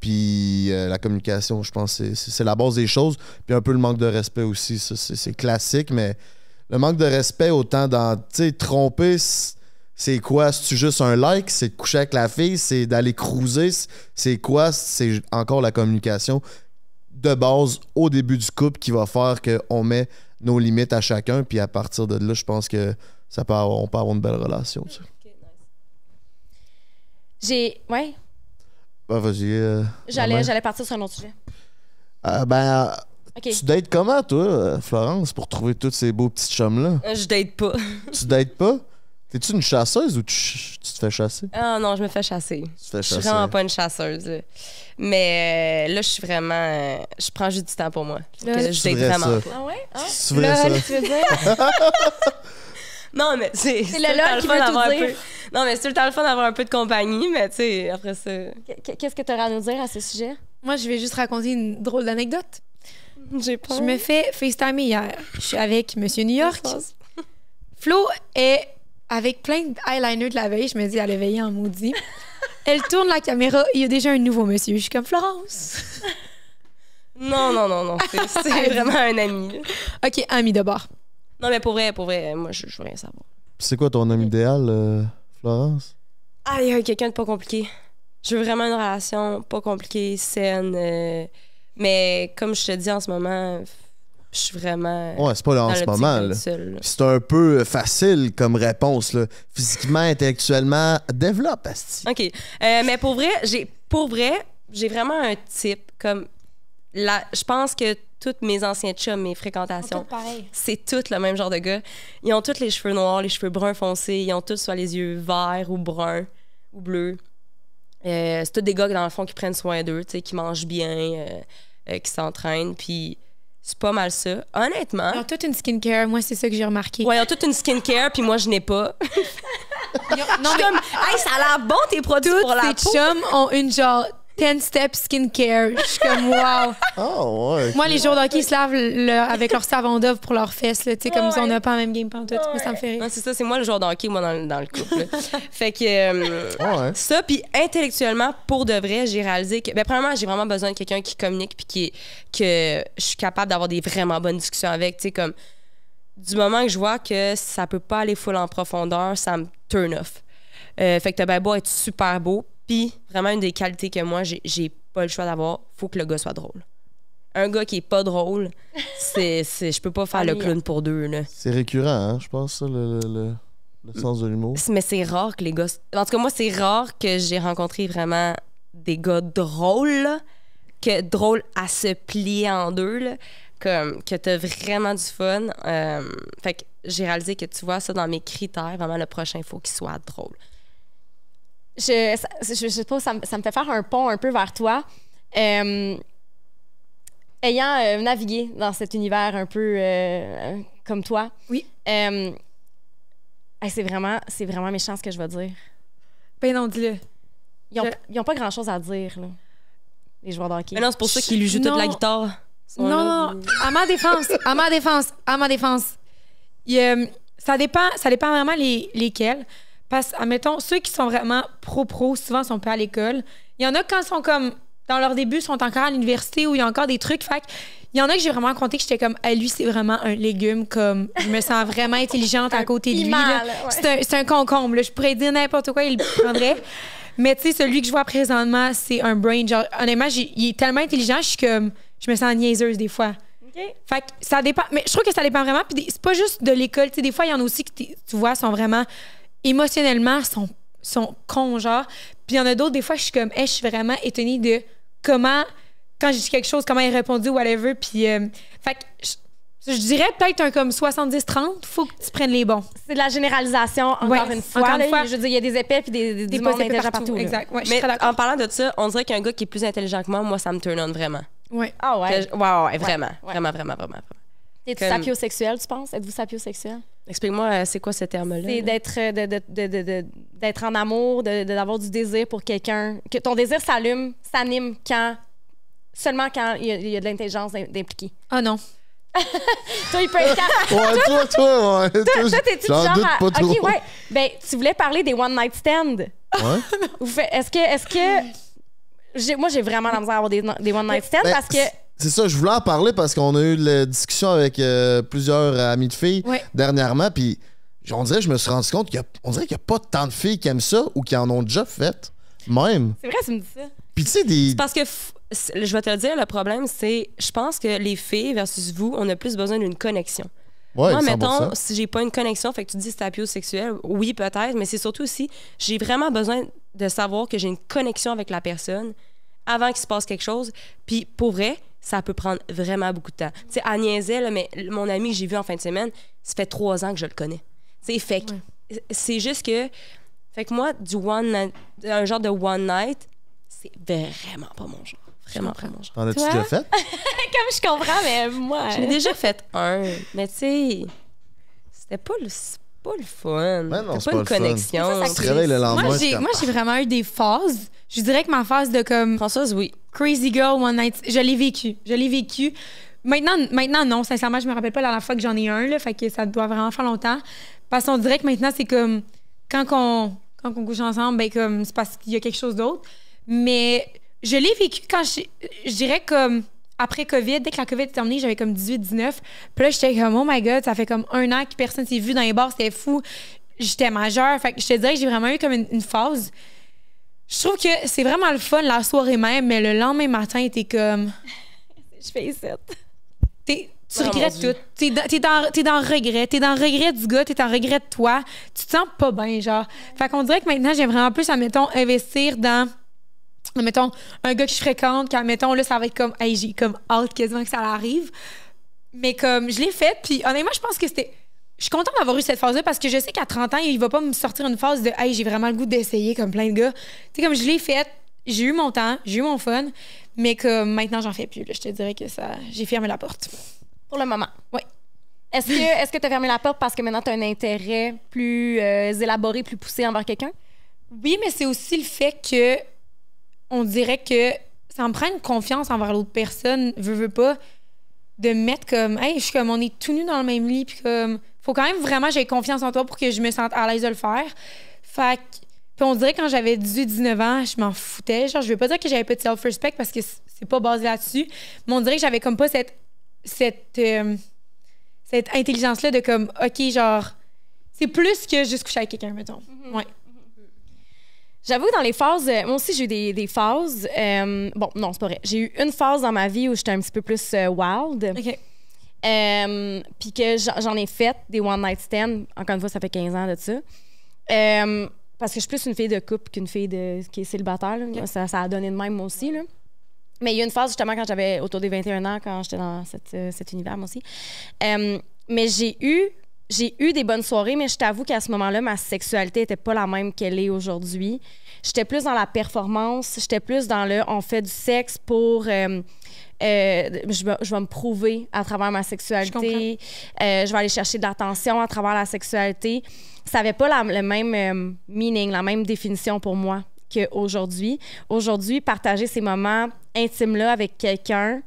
Puis euh, la communication, je pense, c'est la base des choses. Puis un peu le manque de respect aussi, c'est classique, mais le manque de respect autant dans, tu sais, tromper, c'est quoi? C'est-tu juste un like? C'est de coucher avec la fille? C'est d'aller cruiser? C'est quoi? C'est encore la communication de base au début du couple qui va faire qu'on met nos limites à chacun. Puis à partir de là, je pense que ça peut on peut avoir une belle relation. Tu sais. J'ai. Ouais. Bah, vas-y. Euh, j'allais, j'allais partir sur un autre sujet. Ah, ben. Euh, tu dates comment, toi, euh, Florence, pour trouver tous ces beaux petits chums-là? je date pas. tu dates pas? T'es-tu une chasseuse ou tu, te fais chasser? Ah non, je me fais chasser. Je suis vraiment pas une chasseuse. Mais là, je suis vraiment. je prends juste du temps pour moi. je date vraiment pas. Ah ouais? Ah. Non, mais c'est. le Non, mais c'est tout temps le fun d'avoir un peu de compagnie, mais tu sais, après ça. Qu'est-ce que tu as à nous dire à ce sujet? Moi, je vais juste raconter une drôle d'anecdote. J'ai Je me fais FaceTime hier. Je suis avec Monsieur New York. Flo est avec plein d'eyeliner de la veille. Je me dis, elle est veillée en maudit. Elle tourne la caméra. Il y a déjà un nouveau monsieur. Je suis comme Florence. Non, non, non, non. C'est vraiment un ami. OK, ami d'abord. Non, mais pour vrai, pour vrai, moi, je, veux rien savoir. C'est quoi ton homme idéal, euh, Florence? Ah, il y a quelqu'un de pas compliqué. Je veux vraiment une relation pas compliquée, saine. Euh, mais comme je te dis en ce moment, je suis vraiment. Ouais, c'est pas là en ce moment. C'est un peu euh, facile comme réponse. Là. Physiquement, intellectuellement, développe, Asti. OK. mais pour vrai, j'ai pour vrai, j'ai vraiment un type. Comme je pense que toutes mes anciens chums, mes fréquentations, c'est tout le même genre de gars. Ils ont tous les cheveux noirs, les cheveux bruns foncés, ils ont tous soit les yeux verts ou bruns ou bleus. Euh, c'est tous des gars qui, dans le fond qui prennent soin d'eux, qui mangent bien, euh, euh, qui s'entraînent, puis c'est pas mal ça. Honnêtement. Ils ont toute une skincare, moi c'est ça que j'ai remarqué. Ouais, ils ont toute une skincare, puis moi je n'ai pas. non, mais... hey, ça a l'air bon tes produits pour la peau. chums ont une genre 10 steps Skincare. Je suis comme, wow. Oh, ouais. Moi, les jours d'hockey, ils se lavent le- avec leur savon d'oeuvre pour leurs fesses. comme si on n'a pas même game pantoute. ça me fait rire. c'est ça, c'est moi le joueur d'hockey moi, dans, le- dans le couple. fait que. Euh, ah ça, puis intellectuellement, pour de vrai, j'ai réalisé que. Ben, premièrement, j'ai vraiment besoin de quelqu'un qui communique, puis qui. que je suis capable d'avoir des vraiment bonnes discussions avec. Tu sais, comme. Du moment que je vois que ça peut pas aller full en profondeur, ça me turn off. Euh, fait que tu bien beau être super beau, vraiment, une des qualités que moi, j'ai pas le choix d'avoir, faut que le gars soit drôle. Un gars qui est pas drôle, c'est, je peux pas faire le clown pour deux. C'est récurrent, hein, je pense, le, sens de l'humour. Mais c'est rare que les gars. En tout cas, moi, c'est rare que j'ai rencontré vraiment des gars drôles, drôles que à se plier en deux, comme, que t'as vraiment du fun. Euh, fait que j'ai réalisé que tu vois ça dans mes critères, vraiment, le prochain, faut qu'il soit drôle je, je, je trouve ça, ça, me fait faire un pont un peu vers toi. Euh, ayant euh, navigué dans cet univers un peu euh, comme toi. Oui. c'est vraiment, c'est vraiment méchant ce que je vais dire. Ben non, dis-le. Ils n'ont pas grand-chose à dire, les joueurs de Mais non, c'est pour ça qu'ils lui jouent toute la guitare. Non, À ma défense, à ma défense, à ma défense. ça, dépend, ça dépend vraiment les, lesquels. Parce, admettons, ceux qui sont vraiment pro-pro, souvent, sont pas à l'école. Il y en a quand ils sont comme, dans leur début, sont encore à l'université ou il y a encore des trucs. Fait il y en a que j'ai vraiment compté que j'étais comme, à lui, c'est vraiment un légume. Comme, je me sens vraiment intelligente à côté de lui. C'est un, concombre. Je pourrais dire n'importe quoi, il le prendrait. Mais tu sais, celui que je vois présentement, c'est un brain. Genre, honnêtement, il est tellement intelligent, je suis comme, je me sens niaiseuse des fois. OK. Fait que ça dépend. Mais je trouve que ça dépend vraiment. Puis c'est pas juste de l'école. Tu sais, des fois, il y en a aussi que tu vois, sont vraiment émotionnellement sont, son cons, Puis il y en a d'autres, des fois, je suis comme, hey, je suis vraiment étonnée de comment, quand j'ai dit quelque chose, comment il répondit ou whatever. Puis, euh, fait que, je, dirais peut-être un comme 70-30, faut que tu prennes les bons. C'est de la généralisation, encore une fois. Encore une fois je veux dire, il y a des épais puis des, des, intelligents partout. exact. Mais en parlant de ça, on dirait qu'un gars qui est plus intelligent que moi, moi, ça me turn on vraiment. Oui. Ah ouais. vraiment, vraiment, vraiment, vraiment, vraiment. T'es-tu sapiosexuel, tu penses? Êtes-vous sapiosexuel? Explique-moi, euh, c'est quoi ce terme-là? C'est d'être, euh, d'être en amour, d'avoir du désir pour quelqu'un. Que ton désir s'allume, s'anime quand. Seulement quand il y a, de l'intelligence d'impliquer. Ah oh non. toi, il peut être. Ouais, toi, toi, Toi, toi t'es-tu genre. Ok, ouais. Ben, tu voulais parler des one-night stands. Ouais. Est-ce que. Est-ce que... Moi, j'ai vraiment la d'avoir des, des one-night stands ben, parce que c'est ça, je voulais en parler parce qu'on a eu la discussion avec euh, plusieurs amis de filles dernièrement, puis on dirait, je me suis rendu compte qu'il n'y a, a, pas tant de filles qui aiment ça ou qui en ont déjà fait, même. C'est vrai, tu me dis ça. Puis tu sais, des. parce que, je vais te le dire, le problème, c'est, je pense que les filles versus vous, on a plus besoin d'une connexion. Ouais, Moi, mettons, si j'ai pas une connexion, fait que tu dis c'est apiosexuel, oui, peut-être, mais c'est surtout aussi, j'ai vraiment besoin de savoir que j'ai une connexion avec la personne avant qu'il se passe quelque chose. Puis pour vrai, ça peut prendre vraiment beaucoup de temps. Tu sais, à mais mon ami que j'ai vu en fin de semaine, ça fait trois ans que je le connais. Tu sais, c'est juste que. Fait que moi, du one un genre de one night, c'est vraiment pas mon genre. Vraiment pas mon genre. tu déjà fait? Comme je comprends, mais moi. J'ai euh. déjà fait un. Mais tu sais, c'était pas le pas le fun. Ben pas, une connexion. Moi, j'ai, ah. vraiment eu des phases. Je dirais que ma phase de comme. Françoise, oui. Crazy girl, one night. Je l'ai vécu. Je l'ai vécu. Maintenant, maintenant, non. Sincèrement, je me rappelle pas la fois que j'en ai un, là. Fait que ça doit vraiment faire longtemps. Parce qu'on dirait que maintenant, c'est comme. Quand on, quand couche ensemble, ben, comme, c'est parce qu'il y a quelque chose d'autre. Mais je l'ai vécu quand je. Je dirais comme après COVID, dès que la COVID est terminée, j'avais comme 18-19. Puis là, j'étais comme, oh my God, ça fait comme un an que personne s'est vu dans les bars, c'était fou. J'étais majeure. Fait que je te dirais que j'ai vraiment eu comme une, phase. Je trouve que c'est vraiment le fun la soirée même, mais le lendemain matin, était comme. je fais ça. tu oh regrettes tout. T'es dans, dans, dans le regret. T'es dans regret du gars, t'es dans le regret de toi. Tu te sens pas bien, genre. Fait qu'on dirait que maintenant, j'ai vraiment plus, admettons, investir dans mettons, un gars que je fréquente, mettons, là, ça va être comme, hey, j'ai comme hâte quasiment que ça arrive. Mais comme, je l'ai fait, puis honnêtement, je pense que c'était. Je suis contente d'avoir eu cette phase-là parce que je sais qu'à 30 ans, il va pas me sortir une phase de, hey, j'ai vraiment le goût d'essayer comme plein de gars. Tu sais, comme je l'ai fait. j'ai eu mon temps, j'ai eu mon fun, mais que maintenant, j'en fais plus. je te dirais que ça, j'ai fermé la porte. Pour le moment. Oui. Est-ce que tu as fermé la porte parce que maintenant, tu as un intérêt plus euh, élaboré, plus poussé envers quelqu'un? Oui, mais c'est aussi le fait que on dirait que ça me prend une confiance envers l'autre personne, veut, veux pas, de mettre comme, hey, je suis comme, on est tout nu dans le même lit, puis comme, faut quand même vraiment j'ai confiance en toi pour que je me sente à l'aise de le faire. Fait que, puis on dirait quand j'avais 18-19 ans, je m'en foutais. Genre, je veux pas dire que j'avais pas de self-respect parce que c'est pas basé là-dessus, mais on dirait que j'avais comme pas cette, cette, euh, cette intelligence-là de comme, OK, genre, c'est plus que juste coucher avec quelqu'un, mettons. Mm-hmm. Ouais. J'avoue dans les phases, euh, moi aussi j'ai eu des, phases. Euh, bon, non, c'est pas vrai. J'ai eu une phase dans ma vie où j'étais un petit peu plus euh, wild. OK. Puis que j'en ai fait des one night stand Encore une fois, ça fait 15 ans de ça. parce que je suis plus une fille de couple qu'une fille de, qui est célibataire. Ça, a donné de même moi aussi. Mais il y a une phase justement quand j'avais autour des 21 ans, quand j'étais dans cet univers moi aussi. mais j'ai eu j'ai eu des bonnes soirées, mais je t'avoue qu'à ce moment-là, ma sexualité n'était pas la même qu'elle est aujourd'hui. J'étais plus dans la performance, j'étais plus dans le on fait du sexe pour. Euh, euh, je, vais, je, vais me prouver à travers ma sexualité. Je, euh, vais aller chercher de l'attention à travers la sexualité. Ça n'avait pas le même meaning, la même définition pour moi qu'aujourd'hui. Aujourd'hui, partager ces moments intimes-là avec quelqu'un,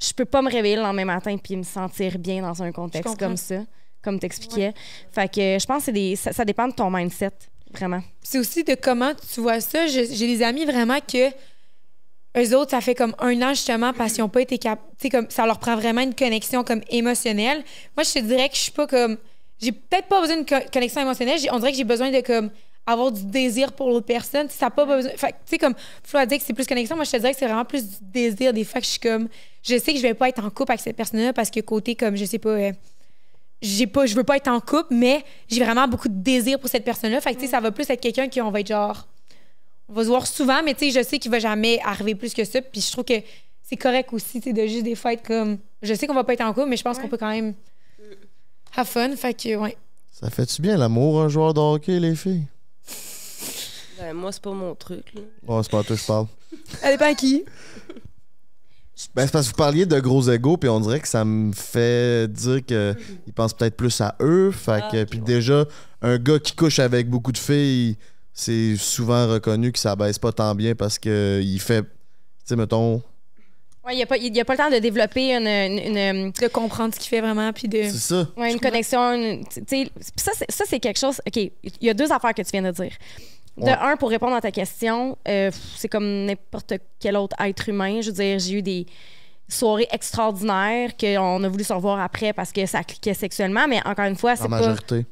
je peux pas me réveiller le lendemain matin puis me sentir bien dans un contexte comme ça comme tu Fait que je pense que des, ça, dépend de ton mindset, vraiment. C'est aussi de comment tu vois ça. J'ai des amis vraiment que eux autres, ça fait comme un an justement parce qu'ils n'ont pas été capables. comme ça leur prend vraiment une connexion comme émotionnelle. Moi, je te dirais que je suis pas comme. J'ai peut-être pas besoin d'une connexion émotionnelle. On dirait que j'ai besoin de comme avoir du désir pour l'autre personne. Ça pas tu sais, comme Flo a dit que c'est plus connexion, moi, je te dirais que c'est vraiment plus du désir. Des fois que je suis comme, je sais que je vais pas être en couple avec cette personne-là parce que côté, comme, je sais pas, euh, j'ai pas je veux pas être en couple mais j'ai vraiment beaucoup de désir pour cette personne là fait que tu sais mm. ça va plus être quelqu'un qui on va être genre on va se voir souvent mais tu sais je sais qu'il va jamais arriver plus que ça puis je trouve que c'est correct aussi tu de juste des fois être comme je sais qu'on va pas être en couple mais je pense qu'on peut quand même have fun fait que ouais ça fait-tu bien l'amour un joueur de hockey les filles ben, moi c'est pas mon truc là. c'est pas à toi je parle est pas à qui ben, c'est parce que vous parliez de gros égaux, puis on dirait que ça me fait dire qu'ils pensent peut-être plus à eux. Fait que, ah, puis déjà, un gars qui couche avec beaucoup de filles, c'est souvent reconnu que ça baisse pas tant bien parce que il fait, tu sais, mettons, il n'y a, pas, le temps de développer une, euh, De comprendre ce qu'il fait vraiment, puis de... C'est ça. une connexion. ça, c'est, ça, c'est quelque chose... OK, il y a deux affaires que tu viens de dire. De un, pour répondre à ta question, euh, c'est comme n'importe quel autre être humain. Je veux dire, j'ai eu des soirées extraordinaires qu'on a voulu se revoir après parce que ça cliquait sexuellement, mais encore une fois, c'est pas... La majorité.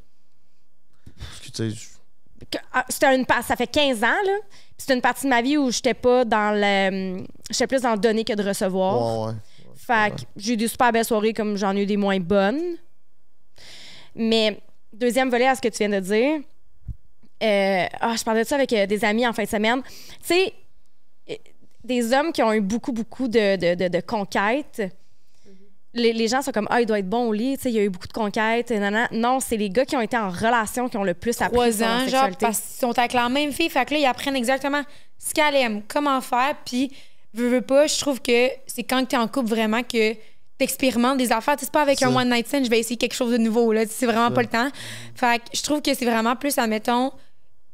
Ah, c'était une ça fait 15 ans, là. C'est une partie de ma vie où j'étais pas dans le. J'étais plus dans le donner que de recevoir. ouais. Fait que j'ai eu des super belles soirées comme j'en ai eu des moins bonnes. Mais deuxième volet à ce que tu viens de dire, euh, ah, je parlais de ça avec euh, des amis en fin de semaine. Tu sais, euh, des hommes qui ont eu beaucoup, beaucoup de, de, conquêtes. les, gens sont comme, ah, il doit être bon au lit, tu sais, il y a eu beaucoup de conquêtes. Non, Non, c'est les gars qui ont été en relation qui ont le plus appris. Trois ans, genre, parce qu'ils sont avec la même fille. Fait que là, ils apprennent exactement ce qu'elle aime, comment faire. Puis, veux, veux pas, je trouve que c'est quand tu es en couple vraiment que tu expérimentes des affaires. C'est pas avec un one night stand, je vais essayer quelque chose de nouveau. Là, c'est vraiment pas le temps. Fait que je trouve que c'est vraiment plus, admettons,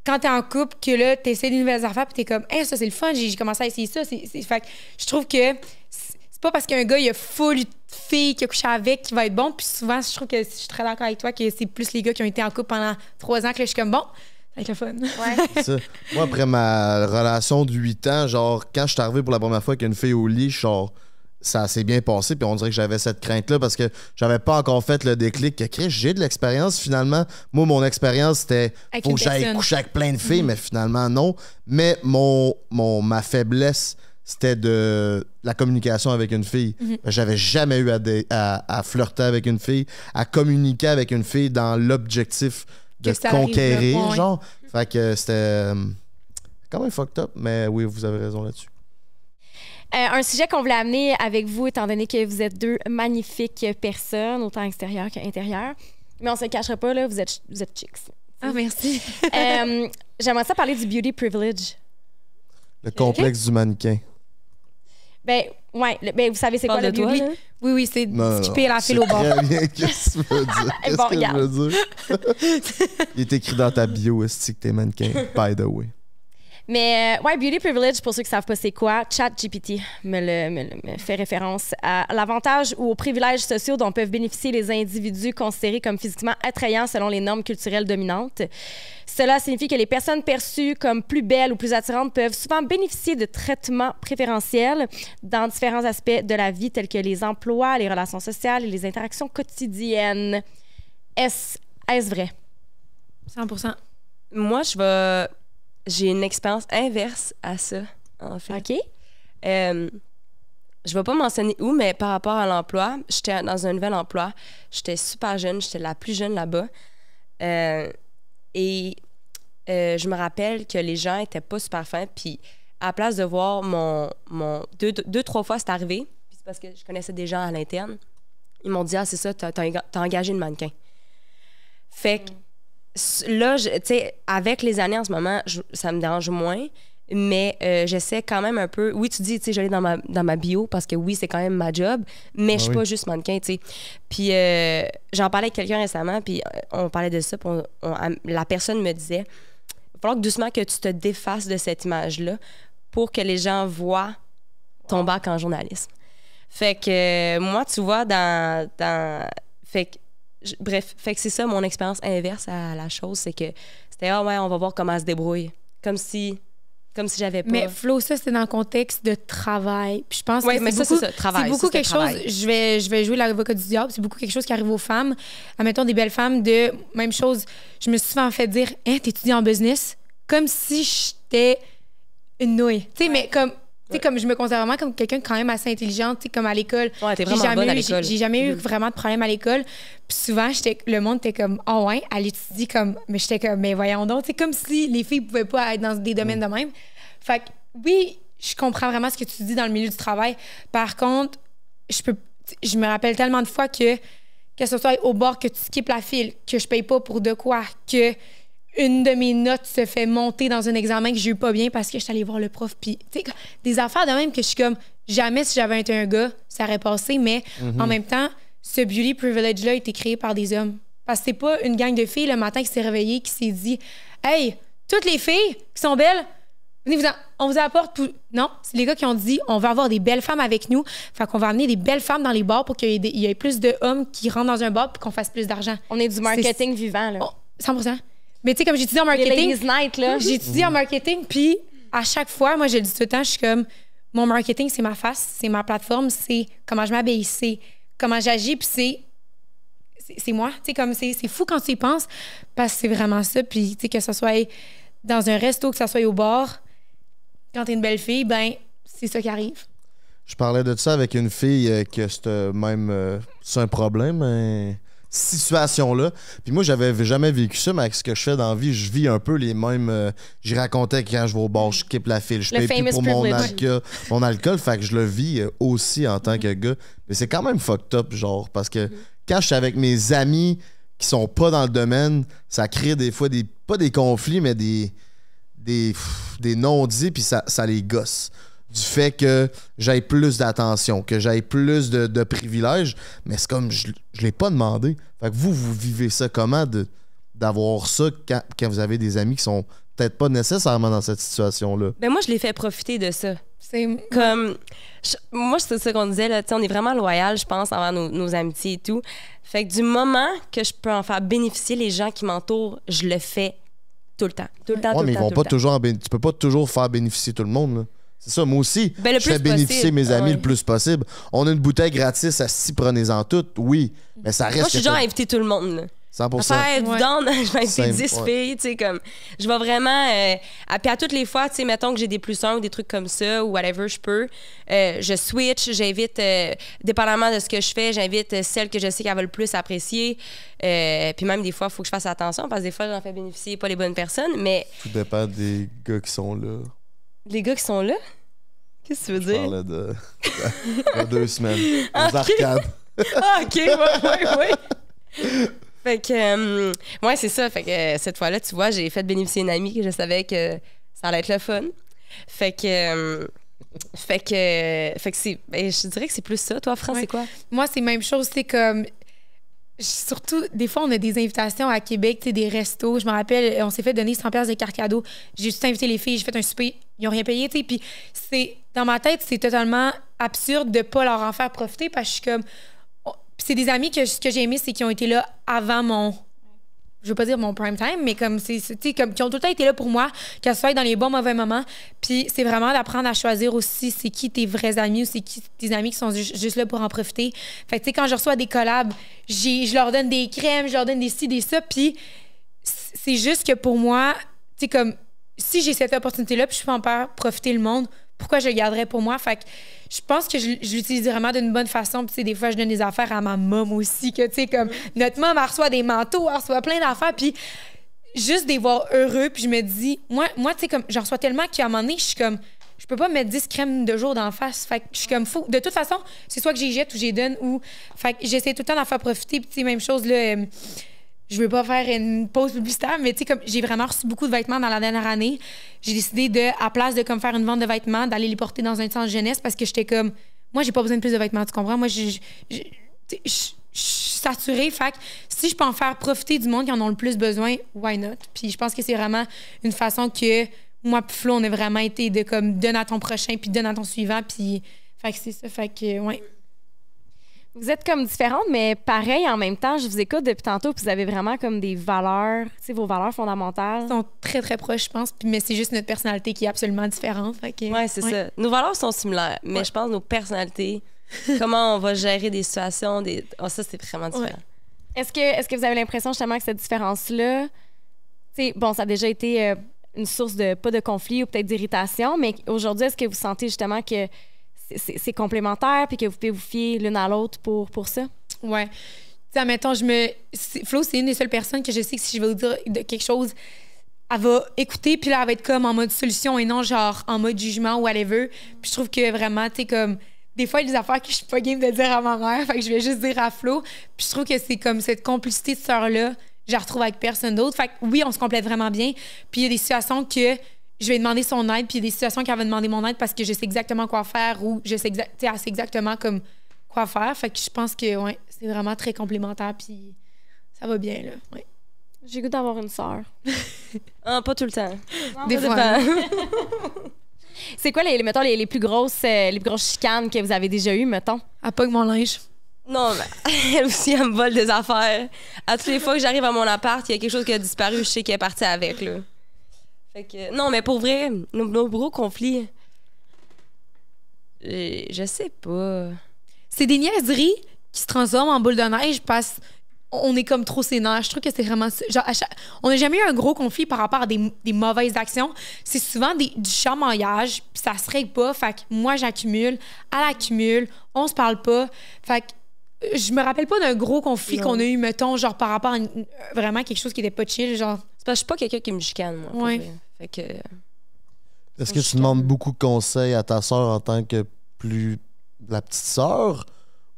quand t'es en couple, que là, t'essaies des nouvelles affaires, puis t'es comme, hey, ça, c'est le fun, j'ai commencé à essayer ça. Fait que je trouve que c'est pas parce qu'un gars, il a full de filles qui a couché avec qui va être bon. Puis souvent, je trouve que je suis très d'accord avec toi, que c'est plus les gars qui ont été en couple pendant trois ans que là, je suis comme, bon, être le fun. Ouais. Moi, après ma relation de 8 ans, genre, quand je suis arrivé pour la première fois avec une fille au lit, je genre, ça s'est bien passé, puis on dirait que j'avais cette crainte-là parce que j'avais pas encore fait le déclic que j'ai de l'expérience finalement. Moi, mon expérience, c'était faut que j'aille coucher avec plein de filles, mhm. mais finalement, non. Mais mon, ma faiblesse, c'était de la communication avec une fille. Mhm. J'avais jamais eu à, à, flirter avec une fille, à communiquer avec une fille dans l'objectif de conquérir, genre. Fait que c'était euh, quand même fucked up, mais oui, vous avez raison là-dessus. Euh, un sujet qu'on voulait amener avec vous, étant donné que vous êtes deux magnifiques personnes, autant extérieures qu'intérieures. Mais on ne se cachera pas, là, vous êtes, vous êtes chicks. Ah, merci. Euh, j'aimerais ça parler du beauty privilege. Le complexe du mannequin. Ben, ouais, ben, vous savez, c'est quoi le beauty? oui, oui, c'est skipper la file au bord. Qu'est-ce que tu veux dire? Qu'est-ce que tu veux dire? Il est écrit dans ta bio, est-ce que t'es mannequin? By the way. Mais euh, ouais, Beauty Privilege, pour ceux qui ne savent pas c'est quoi, ChatGPT me, le, me, fait référence à l'avantage ou aux privilèges sociaux dont peuvent bénéficier les individus considérés comme physiquement attrayants selon les normes culturelles dominantes. Cela signifie que les personnes perçues comme plus belles ou plus attirantes peuvent souvent bénéficier de traitements préférentiels dans différents aspects de la vie, tels que les emplois, les relations sociales et les interactions quotidiennes. Est-ce vrai? 100 Moi, je vais j'ai une expérience inverse à ça, en fait. OK. Euh, je vais pas mentionner où, mais par rapport à l'emploi, j'étais dans un nouvel emploi. J'étais super jeune, j'étais la plus jeune là-bas. Euh, et euh, je me rappelle que les gens étaient pas super fins. Puis, à place de voir mon. mon deux, trois fois, c'est arrivé. c'est parce que je connaissais des gens à l'interne. Ils m'ont dit Ah, c'est ça, t'as engagé une mannequin. Fait que là, tu sais, avec les années en ce moment, ça me dérange moins. Mais euh, j'essaie quand même un peu. Oui, tu dis, tu sais, j'allais dans ma, dans ma bio parce que oui, c'est quand même ma job, mais je ah suis pas juste mannequin, tu sais. Puis euh, j'en parlais avec quelqu'un récemment, puis euh, on parlait de ça, puis la personne me disait il va que doucement que tu te défasses de cette image-là pour que les gens voient ton bac en journalisme. Fait que moi, tu vois, dans, dans. Fait que bref, fait que c'est ça mon expérience inverse à la chose, c'est que c'était ah ouais, on va voir comment elle se débrouille. Comme si comme si j'avais pas. Mais Flo, ça c'était dans le contexte de travail. Puis je pense que c'est beaucoup, ça, travail, c'est beaucoup quelque chose. Je vais, je vais jouer l'avocat du diable. C'est beaucoup quelque chose qui arrive aux femmes. Admettons des belles femmes de même chose. Je me suis fait en fait dire, hein, t'étudies en business, comme si j'étais une nouille. Tu sais, mais comme comme je me considère vraiment comme quelqu'un quand même assez intelligente, sais, comme à l'école. J'ai jamais eu mm. vraiment de problème à l'école. Puis souvent, le monde était comme, oh ouais, elle étudie comme, mais j'étais comme, mais voyons donc, c'est comme si les filles pouvaient pas être dans des domaines de même. Fait que, oui, je comprends vraiment ce que tu dis dans le milieu du travail. Par contre, je peux, je me rappelle tellement de fois que, que ce soit au bord que tu skippes la file, que je paye pas pour de quoi, que une de mes notes se fait monter dans un examen que j'ai eu pas bien parce que je suis allée voir le prof. des affaires de même que je suis comme, jamais si j'avais été un gars, ça aurait passé. Mais mhm. en même temps, ce beauty privilege-là a été créé par des hommes. Parce que c'est pas une gang de filles le matin qui s'est réveillée, qui s'est dit, hey, toutes les filles qui sont belles, vous on vous apporte. Non, c'est les gars qui ont dit on va avoir des belles femmes avec nous. Fait qu'on va amener des belles femmes dans les bars pour qu'il y, y ait, plus de hommes qui rentrent dans un bar pour qu'on fasse plus d'argent. On est du marketing vivant, là. 100 mais tu sais, comme j'étudie en marketing. J'étudie en marketing, puis à chaque fois, moi, j'ai dit tout le temps, je suis comme mon marketing, c'est ma face, c'est ma plateforme, c'est comment je m'habille, c'est comment j'agis, puis c'est. C'est moi. Tu sais, comme c'est fou quand tu y penses, parce que c'est vraiment ça. Puis, tu sais, que ce soit dans un resto, que ce soit au bar, quand t'es une belle fille, ben, c'est ça qui arrive. Je parlais de ça avec une fille euh, que c'était euh, même. Euh, c'est un problème, mais situation-là. Puis moi, j'avais jamais vécu ça, mais avec ce que je fais dans la vie, je vis un peu les mêmes. je euh, J'y racontais que quand je vais au bar, je kippe la file, je paye pour mon alcool, mon alcool. Fait que je le vis euh, aussi en tant que gars. Mais c'est quand même fucked up, genre, parce que quand je suis avec mes amis qui sont pas dans le domaine, ça crée des fois des. pas des conflits, mais des. des, des non-dits, puis ça, ça les gosse du fait que j'aille plus d'attention, que j'aille plus de, privilèges, mais c'est comme je l'ai pas demandé. Fait que vous, vous vivez ça comment d'avoir ça quand, vous avez des amis qui sont peut-être pas nécessairement dans cette situation-là? Ben moi, je l'ai fait profiter de ça. C'est comme. moi, c'est ça qu'on disait, là, on est vraiment loyal, je pense, envers nos, nos amitiés et tout. Fait que du moment que je peux en faire bénéficier les gens qui m'entourent, je le fais tout le temps. Tout le temps, mais ils vont pas toujours. Tu peux pas toujours faire bénéficier tout le monde. Là. C'est ça, moi aussi, ben, je fais bénéficier mes amis ah le plus possible. On a une bouteille gratis à 6 prenez-en toutes, oui, mais ça reste... Moi, je suis genre inviter tout le monde, là. 100%. Faire je vais inviter 10 filles, tu sais, comme... Je vais vraiment... Euh, à, puis à toutes les fois, tu sais, mettons que j'ai des plus 1 ou des trucs comme ça, ou whatever, je peux, euh, je switch, j'invite, euh, dépendamment de ce que je fais, j'invite celle que je sais qu'elle va le plus apprécier. puis même des fois, il faut que je fasse attention, parce que des fois, j'en fais bénéficier pas les bonnes personnes, mais... Tout dépend des gars qui sont là. Les gars qui sont là? Qu'est-ce que tu veux dire? On parlais de... deux semaines. Aux arcades. ah, OK, oui, oui, oui. Fait que, euh, ouais, c'est ça. Fait que euh, cette fois-là, tu vois, j'ai fait bénéficier une amie que je savais que ça allait être le fun. Fait que. Euh, fait que, fait que c'est, ben, je dirais que c'est plus ça, toi, France, c'est quoi? Moi, c'est même chose. C'est comme, surtout, des fois, on a des invitations à Québec, des restos. Je me rappelle, euh, on s'est fait donner 100 pièces de carte J'ai juste invité les filles, j'ai fait un souper, ils n'ont rien payé, tu Puis c'est, dans ma tête, c'est totalement absurde de pas leur en faire profiter parce que comme... Oh, c'est des amis que, ce que j'ai aimé, c'est qu'ils ont été là avant mon je veux pas dire mon prime time, mais comme c'est, comme qui ont tout le temps été là pour moi, ce soit dans les bons mauvais moments. Puis c'est vraiment d'apprendre à choisir aussi c'est qui tes vrais amis ou c'est qui tes amis qui sont juste là pour en profiter. Fait tu sais, quand je reçois des collabs, je leur donne des crèmes, je leur donne des ci, des ça. Puis c'est juste que pour moi, tu sais, comme si j'ai cette opportunité-là, puis je peux en profiter le monde, pourquoi je le garderais pour moi? Fait que je pense que je, l'utilise vraiment d'une bonne façon. des fois, je donne des affaires à ma môme aussi. Que, tu sais, comme mm-hmm. notre môme, reçoit des manteaux, elle reçoit plein d'affaires. Puis, juste des voir heureux. je me dis, moi, moi tu comme, j'en reçois tellement qu'à un moment donné, je suis comme, je peux pas mettre 10 crèmes de jour d'en face. Fait que je suis comme fou. De toute façon, c'est soit que j'y jette ou j'y donne ou. Fait que j'essaie tout le temps d'en faire profiter. Puis, même chose, là. Euh, je veux pas faire une pause publicitaire, mais tu sais, comme j'ai vraiment reçu beaucoup de vêtements dans la dernière année, j'ai décidé de, à place de comme faire une vente de vêtements, d'aller les porter dans un centre jeunesse parce que j'étais comme, moi, j'ai pas besoin de plus de vêtements, tu comprends? Moi, je suis saturée. Fait si je peux en faire profiter du monde qui en ont le plus besoin, why not? Puis je pense que c'est vraiment une façon que moi, plus Flo, on a vraiment été de comme, donne à ton prochain, puis donne à ton suivant, puis, fait que c'est ça. Fait que, ouais. Vous êtes comme différentes, mais pareil en même temps. Je vous écoute depuis tantôt, puis vous avez vraiment comme des valeurs, c'est vos valeurs fondamentales. Ils sont très, très proches, je pense, mais c'est juste notre personnalité qui est absolument différente. Oui, c'est ça. Nos valeurs sont similaires, mais je pense nos personnalités, comment on va gérer des situations, des... Oh, ça, c'est vraiment différent. Est-ce que, est que vous avez l'impression justement que cette différence-là, bon, ça a déjà été euh, une source de, pas de conflit ou peut-être d'irritation, mais aujourd'hui, est-ce que vous sentez justement que c'est complémentaire puis que vous pouvez vous fier l'une à l'autre pour, pour ça? Ouais. Tu mettons, je me. Flo, c'est une des seules personnes que je sais que si je vais vous dire quelque chose, elle va écouter, puis là, elle va être comme en mode solution et non genre en mode jugement ou veut Puis je trouve que vraiment, tu sais, comme. Des fois, il y a des affaires que je suis pas game de dire à ma mère, fait que je vais juste dire à Flo. Puis je trouve que c'est comme cette complicité de sœur-là, je la retrouve avec personne d'autre. Fait que oui, on se complète vraiment bien. Puis il y a des situations que je vais demander son aide, puis des situations qu'elle va demander mon aide parce que je sais exactement quoi faire ou je sais, elle sait exactement comme quoi faire. Fait que je pense que ouais, c'est vraiment très complémentaire, puis ça va bien, là. J'ai goût d'avoir une sœur. ah, pas tout le temps. des fois. Hein. c'est quoi, les, mettons, les, plus grosses, euh, les grosses chicanes que vous avez déjà eues, mettons? À pas que mon linge. Non, mais elle aussi, elle me vole des affaires. À toutes les fois que j'arrive à mon appart, il y a quelque chose qui a disparu, je sais qu'elle est partie avec, là non, mais pour vrai, nos, gros conflits, euh, je, sais pas. C'est des niaiseries qui se transforment en boule de neige parce on est comme trop sénat. Je trouve que c'est vraiment. on n'a jamais eu un gros conflit par rapport à des, mauvaises actions. C'est souvent du chamaillage, puis ça se règle pas. Fait moi, j'accumule, elle accumule, on se parle pas. Fait euh, je me rappelle pas d'un gros conflit qu'on a eu, mettons, genre par rapport à euh, vraiment quelque chose qui était pas chill. Genre. C'est que je suis pas quelqu'un qui me chicane, moi que. Est-ce que tu demandes beaucoup de conseils à ta soeur en tant que plus la petite sœur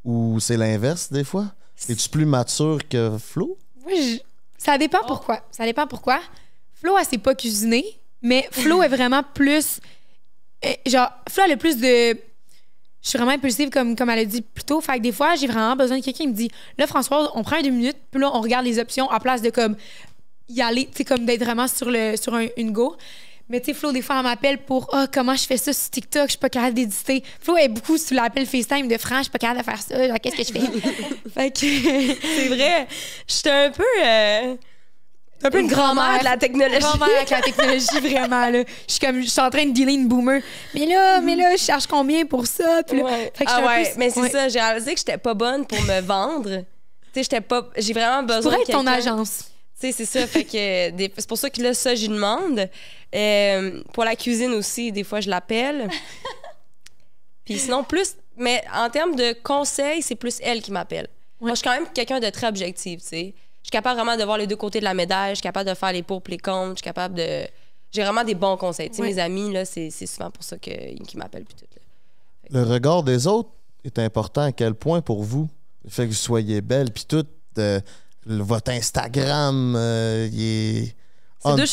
ou c'est l'inverse des fois? Es-tu plus mature que Flo? Oui, ça dépend pourquoi. Ça dépend pourquoi. Flo, elle s'est pas cuisinée, mais Flo est vraiment plus. Euh, genre, Flo, elle le plus de. Je suis vraiment impulsive, comme, comme elle a dit plus tôt. Fait que des fois, j'ai vraiment besoin de quelqu'un qui me dit Là, François, on prend deux minutes, puis là, on regarde les options en place de comme y aller, tu comme d'être vraiment sur, le, sur un, une go. Mais tu sais, Flo, des fois, elle m'appelle pour Ah, comment je fais ça sur TikTok, je suis pas capable d'éditer. Flo est beaucoup sous l'appel FaceTime de Franck, je suis pas capable de faire ça, qu'est-ce que je fais? fait que. C'est vrai, j'étais un peu. Euh, un peu une, grand-mère de la technologie. Grand-mère avec la technologie, vraiment. Je suis comme, je suis en train de dealer une boomer. Mais là, mais là, je cherche combien pour ça? Puis ouais. ah ouais, mais c'est ça. J'ai réalisé que j'étais pas bonne pour me vendre. Tu sais, j'étais pas. J'ai vraiment besoin. Tu pourrais être ton agence c'est ça. fait que euh, c'est pour ça que là, ça, j'y demande. Euh, pour la cuisine aussi, des fois, je l'appelle. Puis sinon, plus. Mais en termes de conseils, c'est plus elle qui m'appelle. Moi, je suis quand même quelqu'un de très objectif, tu sais. Je suis capable vraiment de voir les deux côtés de la médaille. Je suis capable de faire les pour, les contre. Je suis capable de. J'ai vraiment des bons conseils. Tu sais, mes amis, là, c'est souvent pour ça qu'ils m'appellent. Le regard des autres est important à quel point pour vous? Le fait que vous soyez belle, puis tout votre Instagram, euh, il est on deux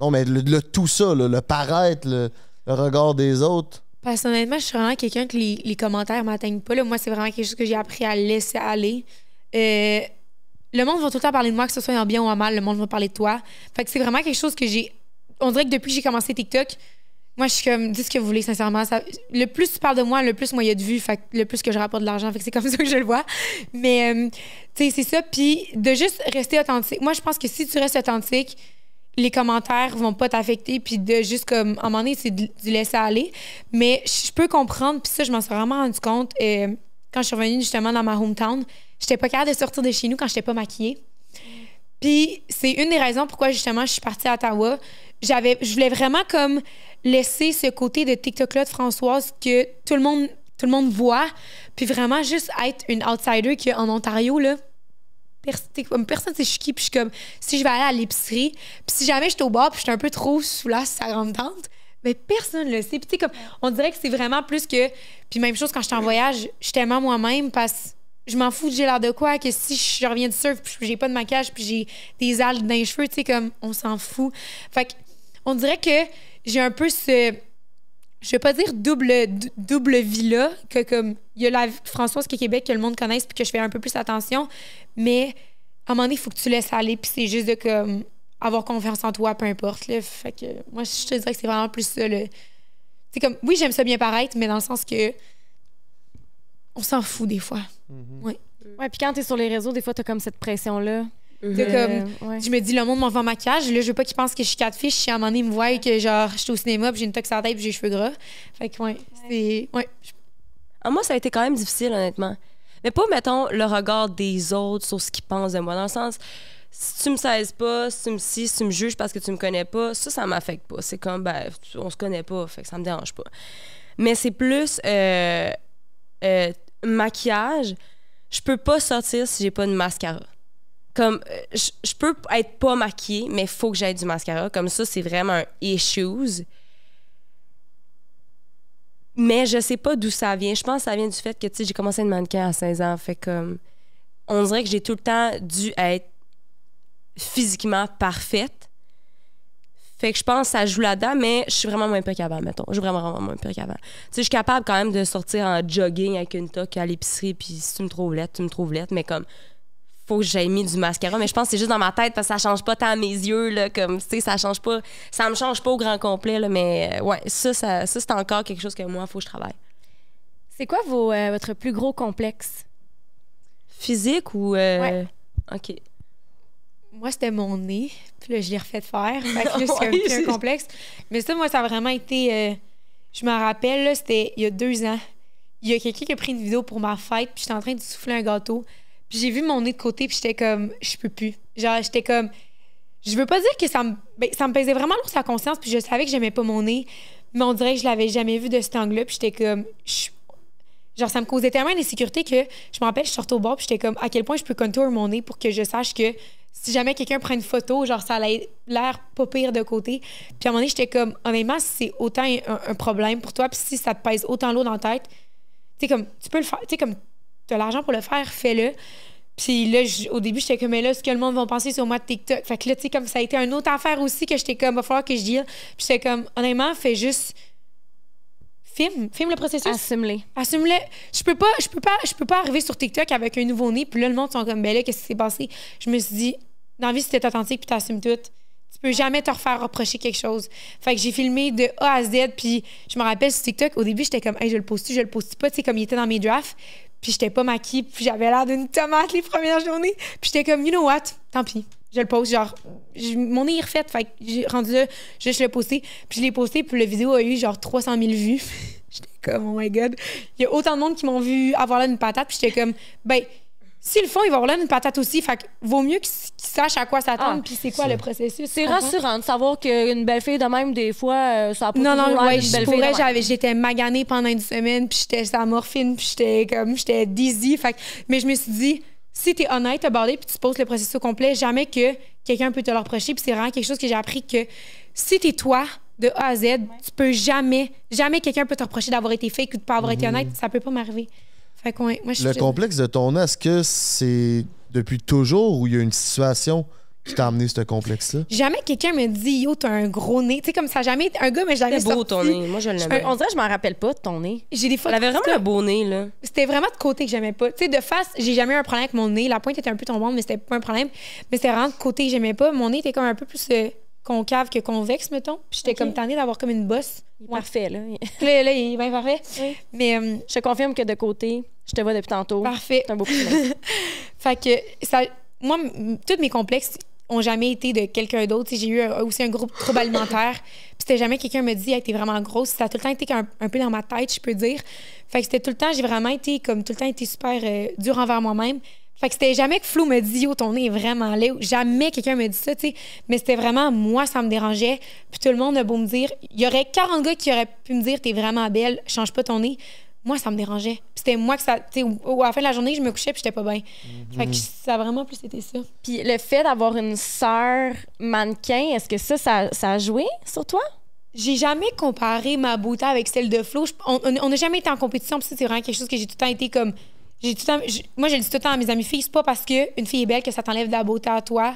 Non, mais le, tout ça, le paraître, le, regard des autres. Personnellement, je suis vraiment quelqu'un que les, commentaires commentaires m'atteignent pas. Moi, c'est vraiment quelque chose que j'ai appris à laisser aller. Euh, le monde va tout le temps parler de moi, que ce soit en bien ou en mal, le monde va parler de toi. Fait que c'est vraiment quelque chose que j'ai. On dirait que depuis que j'ai commencé TikTok, moi, je suis comme, dis ce que vous voulez, sincèrement. le plus tu parles de moi, le plus moi, il y a de vues, le plus que je rapporte de l'argent. Fait c'est comme ça que je le vois. Mais, euh, tu sais, c'est ça. Puis de juste rester authentique. Moi, je pense que si tu restes authentique, les commentaires vont pas t'affecter. Puis de juste, comme, à un moment donné, c'est de laisser aller. Mais je peux comprendre. Puis ça, je m'en suis vraiment rendu compte. Euh, quand je suis revenue, justement, dans ma hometown, j'étais pas capable de sortir de chez nous quand je j'étais pas maquillée. Puis c'est une des raisons pourquoi, justement, je suis partie à Ottawa j'avais, je voulais vraiment comme laisser ce côté de TikTok-là de Françoise que tout le monde, tout le monde voit, puis vraiment juste être une outsider qui en Ontario là. Personne, personne sait je qui, puis je suis comme, si je vais aller à l'épicerie, puis si jamais suis au bar, puis j'étais un peu trop sous la sa grande tante, mais personne le sait. Puis tu comme, on dirait que c'est vraiment plus que. Puis même chose quand je suis en voyage, je suis tellement moi-même parce que je m'en fous de j'ai l'air de quoi, que si je reviens de surf, puis j'ai pas de maquillage, puis j'ai des algues dans les cheveux, tu sais, comme, on s'en fout. Fait on dirait que j'ai un peu ce je vais pas dire double double là, que comme il y a la Françoise que Québec que le monde connaisse puis que je fais un peu plus attention mais à un moment donné il faut que tu laisses aller puis c'est juste de comme avoir confiance en toi peu importe fait que moi je te dirais que c'est vraiment plus ça le c'est comme oui j'aime ça bien paraître mais dans le sens que on s'en fout des fois mm-hmm. Oui. ouais. puis quand t'es sur les réseaux des fois t'as comme cette pression là je me dis, le monde m'en va maquillage. Là, je veux pas qu'ils pensent que je suis quatre fiches Je à un moment donné, ils me voient que genre, je suis au cinéma, puis j'ai une toque à tête, puis j'ai les cheveux gras. Fait que, ouais, c'est. Ouais. Ah, moi, ça a été quand même difficile, honnêtement. Mais pas, mettons, le regard des autres sur ce qu'ils pensent de moi. Dans le sens, si tu me saises pas, si tu me si, si tu me juges parce que tu me connais pas, ça, ça m'affecte pas. C'est comme, ben, on se connaît pas, fait que ça me dérange pas. Mais c'est plus euh, euh, maquillage. Je peux pas sortir si j'ai pas de mascara comme euh, je, peux être pas maquillée, mais faut que j'aille du mascara. Comme ça, c'est vraiment un issues. Mais je sais pas d'où ça vient. Je pense que ça vient du fait que tu sais, j'ai commencé à être mannequin à 16 ans. Fait comme on dirait que j'ai tout le temps dû être physiquement parfaite. Fait que je pense que ça joue là-dedans, mais je suis vraiment moins pire qu'avant, mettons. Je suis vraiment, vraiment moins pire qu'avant. Tu sais, je suis capable quand même de sortir en jogging avec une toque à l'épicerie, puis si tu me trouves lette, tu me trouves lette, mais comme faut que j'aie mis du mascara, mais je pense que c'est juste dans ma tête parce que ça change pas tant mes yeux, comme, tu sais, ça change pas, ça me change pas au grand complet, mais euh, ouais, ça, ça, c'est encore quelque chose que moi, faut que je travaille. C'est quoi vos, euh, votre plus gros complexe? Physique ou... Euh, ouais. OK. Moi, c'était mon nez, puis là, je l'ai refait faire, fait c'est un, complexe. Mais ça, moi, ça a vraiment été... Je me rappelle, c'était il y a deux ans. Il y a quelqu'un qui a pris une vidéo pour ma fête, puis j'étais en train de souffler un gâteau. Puis j'ai vu mon nez de côté, puis j'étais comme, je peux plus. Genre, j'étais comme, je veux pas dire que ça me, ben, ça me pesait vraiment lourd sa conscience, puis je savais que j'aimais pas mon nez, mais on dirait que je l'avais jamais vu de cet angle-là, puis j'étais comme, genre, ça me causait tellement d'insécurité que je me rappelle, je sortais au bord, puis j'étais comme, à quel point je peux contourner mon nez pour que je sache que si jamais quelqu'un prend une photo, genre, ça a l'air pas pire de côté. Puis à un moment donné, j'étais comme, honnêtement, si c'est autant un, problème pour toi, puis si ça te pèse autant lourd dans la tête, tu sais, comme, tu peux le faire, tu sais, comme, t'as l'argent pour le faire, fais-le. Puis là, au début, j'étais comme, mais là, ce que le monde va penser sur moi de TikTok. Fait que là, tu sais, comme ça a été une autre affaire aussi que j'étais comme, va falloir que je dise. Puis j'étais comme, honnêtement, fais juste. Filme, filme le processus. Assume-le. Assume-le. Je peux pas, je peux pas, peux pas arriver sur TikTok avec un nouveau-né, puis là, le monde sont comme, ben là, qu'est-ce qui s'est passé? Je me suis dit, dans la vie, c'était authentique, puis t'assumes tout. Tu peux jamais te refaire reprocher quelque chose. Fait que j'ai filmé de A à Z, puis je me rappelle sur TikTok, au début, j'étais comme, je le poste-tu, je le poste pas, tu sais, comme il était dans mes drafts. Puis j'étais pas maquillée, puis j'avais l'air d'une tomate les premières journées. Puis j'étais comme, you know what, tant pis, je le poste. Genre, mon nez est refait, fait que j'ai rendu là, je, l'ai posté. Puis je l'ai posté, puis la vidéo a eu genre 300 000 vues. j'étais comme, oh my god. Il y a autant de monde qui m'ont vu avoir là une patate, puis j'étais comme, ben S'ils le font, ils vont avoir là une patate aussi. Fait que vaut mieux qu'ils sachent à quoi s'attendre ah, puis c'est quoi le processus. C'est rassurant de savoir qu'une belle fille de même, des fois, euh, ça pas Non, non, ouais, je pourrais, j'étais maganée pendant une semaine, puis j'étais à morphine, puis j'étais comme, j'étais dizzy. Fait que, mais je me suis dit, si t'es honnête, abordé, puis tu poses le processus au complet, jamais que quelqu'un peut te le reprocher. Puis c'est vraiment quelque chose que j'ai appris que si t'es toi, de A à Z, tu peux jamais, jamais quelqu'un peut te reprocher d'avoir été fake ou de pas avoir été mhm. honnête. Ça peut pas m'arriver le complexe de ton nez, est-ce que c'est depuis toujours ou il y a une situation qui t'a amené ce complexe-là? Jamais quelqu'un me dit Yo, t'as un gros nez. Tu sais, comme ça, jamais. Un gars, mais beau ton nez. Moi, je l'aime. On dirait que je m'en rappelle pas de ton nez. J'ai des fois. Elle avait vraiment le beau nez, là. C'était vraiment de côté que j'aimais pas. Tu sais, de face, j'ai jamais eu un problème avec mon nez. La pointe était un peu tombante, mais c'était pas un problème. Mais c'était vraiment de côté que j'aimais pas. Mon nez était comme un peu plus. Euh, concave que convexe, mettons. Puis j'étais comme tannée d'avoir comme une bosse. Il parfait, là. là. il est bien parfait. Mais euh, je confirme que de côté, je te vois depuis tantôt. Parfait. C'est un beau fait que ça, moi, tous mes complexes ont jamais été de quelqu'un d'autre. J'ai eu aussi un groupe trouble alimentaire. Puis c'était jamais quelqu'un me dit, hey, t'es vraiment grosse. Ça a tout le temps été un, peu dans ma tête, je peux dire. Fait que c'était tout le temps, j'ai vraiment été comme tout le temps été super euh, dur envers moi-même. Fait que c'était jamais que Flou me dit, Yo, ton nez est vraiment laid. Jamais quelqu'un me dit ça, tu sais. Mais c'était vraiment, moi, ça me dérangeait. Puis tout le monde a beau me dire, il y aurait 40 gars qui auraient pu me dire, t'es vraiment belle, change pas ton nez moi, ça me dérangeait. C'était moi que ça. sais, à la fin de la journée, je me couchais puis j'étais pas bien. Mhm. Fait que ça a vraiment plus été ça. Puis le fait d'avoir une sœur mannequin, est-ce que ça, ça, a joué sur toi? J'ai jamais comparé ma beauté avec celle de Flo. on n'a jamais été en compétition. Puis ça, c'est vraiment quelque chose que j'ai tout le temps été comme. J'ai tout le temps, moi, je le dis tout le temps à mes amis filles, c'est pas parce qu'une fille est belle que ça t'enlève de la beauté à toi.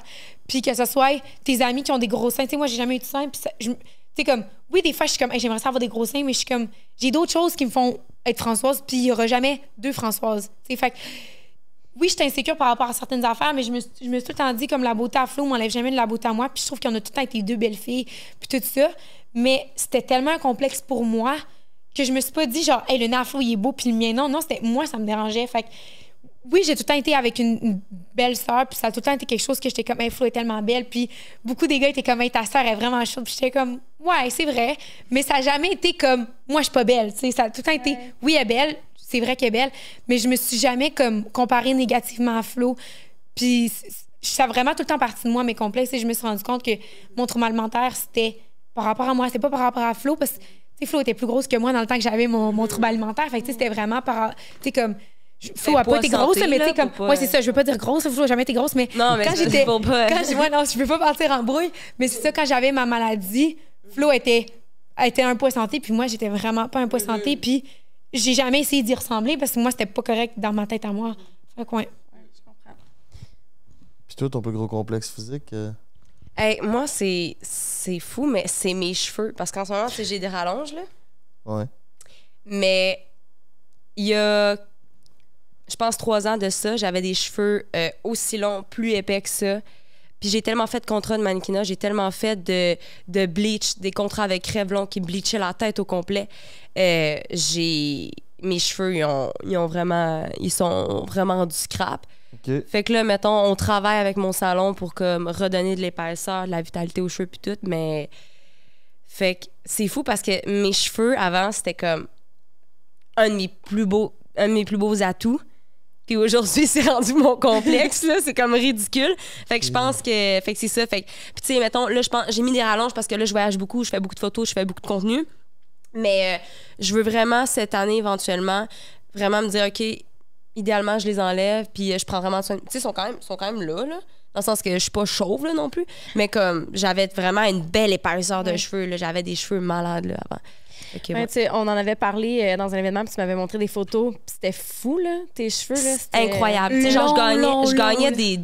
Puis que ce soit tes amis qui ont des gros seins. Tu sais, moi, j'ai jamais eu de seins. Puis ça, je, c'est comme, oui, des fois, je suis comme, j'aimerais ça avoir des gros seins, mais je suis comme, j'ai d'autres choses qui me font être Françoise, puis il n'y aura jamais deux Françoises. c'est fait oui, je suis insécure par rapport à certaines affaires, mais je me, je me suis tout le temps dit, comme la beauté à Flo m'enlève jamais de la beauté à moi, puis je trouve qu'on a tout le temps été deux belles filles, puis tout ça. Mais c'était tellement complexe pour moi que je me suis pas dit, genre, hey, le nez à il est beau, puis le mien, non. Non, c'était moi, ça me dérangeait. Fait oui, j'ai tout le temps été avec une, belle sœur, puis ça a tout le temps été quelque chose que j'étais comme, Flo est tellement belle, puis beaucoup des gars étaient comme, hey, ta sœur est vraiment chaude, puis j'étais comme, ouais, c'est vrai, mais ça n'a jamais été comme, moi, je suis pas belle, tu sais, ça a tout le temps été, oui, elle est belle, c'est vrai qu'elle est belle, mais je me suis jamais comme comparée négativement à Flo, puis ça a vraiment tout le temps parti de moi, mes complexes, et je me suis rendu compte que mon trouble alimentaire, c'était par rapport à moi, c'est pas par rapport à Flo, parce que, Flo était plus grosse que moi dans le temps que j'avais mon, mm. trouble alimentaire, fait que, c'était vraiment par, tu sais, comme, Flo a pas été grosse, mais tu comme. Moi, c'est ça, je veux pas dire grosse, Flo jamais été grosse, mais. Non, mais quand j'étais. Pas... Quand ouais, non, je veux pas partir en brouille, mais c'est ça, quand j'avais ma maladie, Flo était, était un poids santé, puis moi, j'étais vraiment pas un poids mm-hmm. santé, puis j'ai jamais essayé d'y ressembler parce que moi, c'était pas correct dans ma tête à moi. Fait ouais. je comprends. Puis toi, ton peu gros complexe physique? Euh... moi, c'est C'est fou, mais c'est mes cheveux, parce qu'en ce moment, j'ai des rallonges, là. Ouais. Mais il y a je pense, trois ans de ça, j'avais des cheveux euh, aussi longs, plus épais que ça. Puis j'ai tellement fait de contrats de mannequinat, j'ai tellement fait de, de bleach, des contrats avec Revlon qui bleachaient la tête au complet. Euh, j'ai mes cheveux, ils ont, vraiment, ils sont vraiment du scrap. Fait que là, mettons, on travaille avec mon salon pour comme redonner de l'épaisseur, de la vitalité aux cheveux puis tout, mais fait que c'est fou parce que mes cheveux avant c'était comme un de plus beaux, un de mes plus beaux atouts. Puis aujourd'hui, c'est rendu mon complexe, C'est comme ridicule. Fait que je mm. pense que, fait c'est ça. Fait puis tu sais, mettons, là, je pense, j'ai mis des rallonges parce que là, je voyage beaucoup, je fais beaucoup de photos, je fais beaucoup de contenu. Mais euh, je veux vraiment cette année, éventuellement, vraiment me dire, OK, idéalement, je les enlève, puis euh, je prends vraiment soin. Tu sais, ils sont quand même, sont quand même là, là. Dans le sens que je suis pas chauve, non plus. Mais comme, j'avais vraiment une belle épaisseur de cheveux, là. J'avais des cheveux malades, là, avant. On en avait parlé euh, dans un événement, puis tu m'avais montré des photos, c'était fou, tes cheveux. Là, incroyable. genre, je gagnais, je gagnais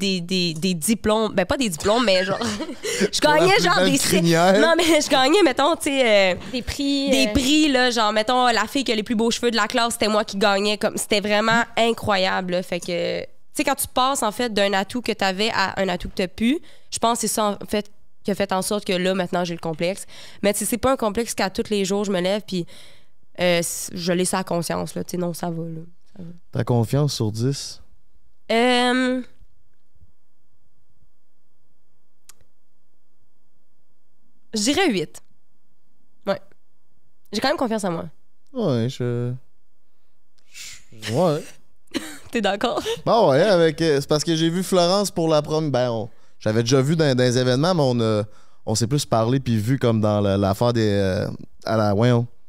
des, diplômes, ben pas des diplômes, mais genre. je gagnais genre des. Non, mais je gagnais, mettons, tu sais. Euh, des prix. Des euh. prix, là, genre, mettons, la fille qui a les plus beaux cheveux de la classe, c'était moi qui gagnais. C'était vraiment incroyable, fait que tu sais, quand tu passes en fait d'un atout que tu avais à un atout que tu as pu, je pense que c'est ça en fait qui a fait en sorte que là, maintenant, j'ai le complexe. Mais c'est pas un complexe qu'à tous les jours, je me lève, puis euh, je laisse ça à conscience. Là. non, ça va, Ta confiance sur 10? Euh... Je dirais 8. Ouais. J'ai quand même confiance en moi. Ouais, je. Ouais. T'es d'accord? bon, bah ouais, avec. Euh, c'est parce que j'ai vu Florence pour la première. Ben, j'avais déjà vu dans, dans, les événements, mais on, euh, s'est plus parlé puis vu comme dans l'affaire des. Euh, à la.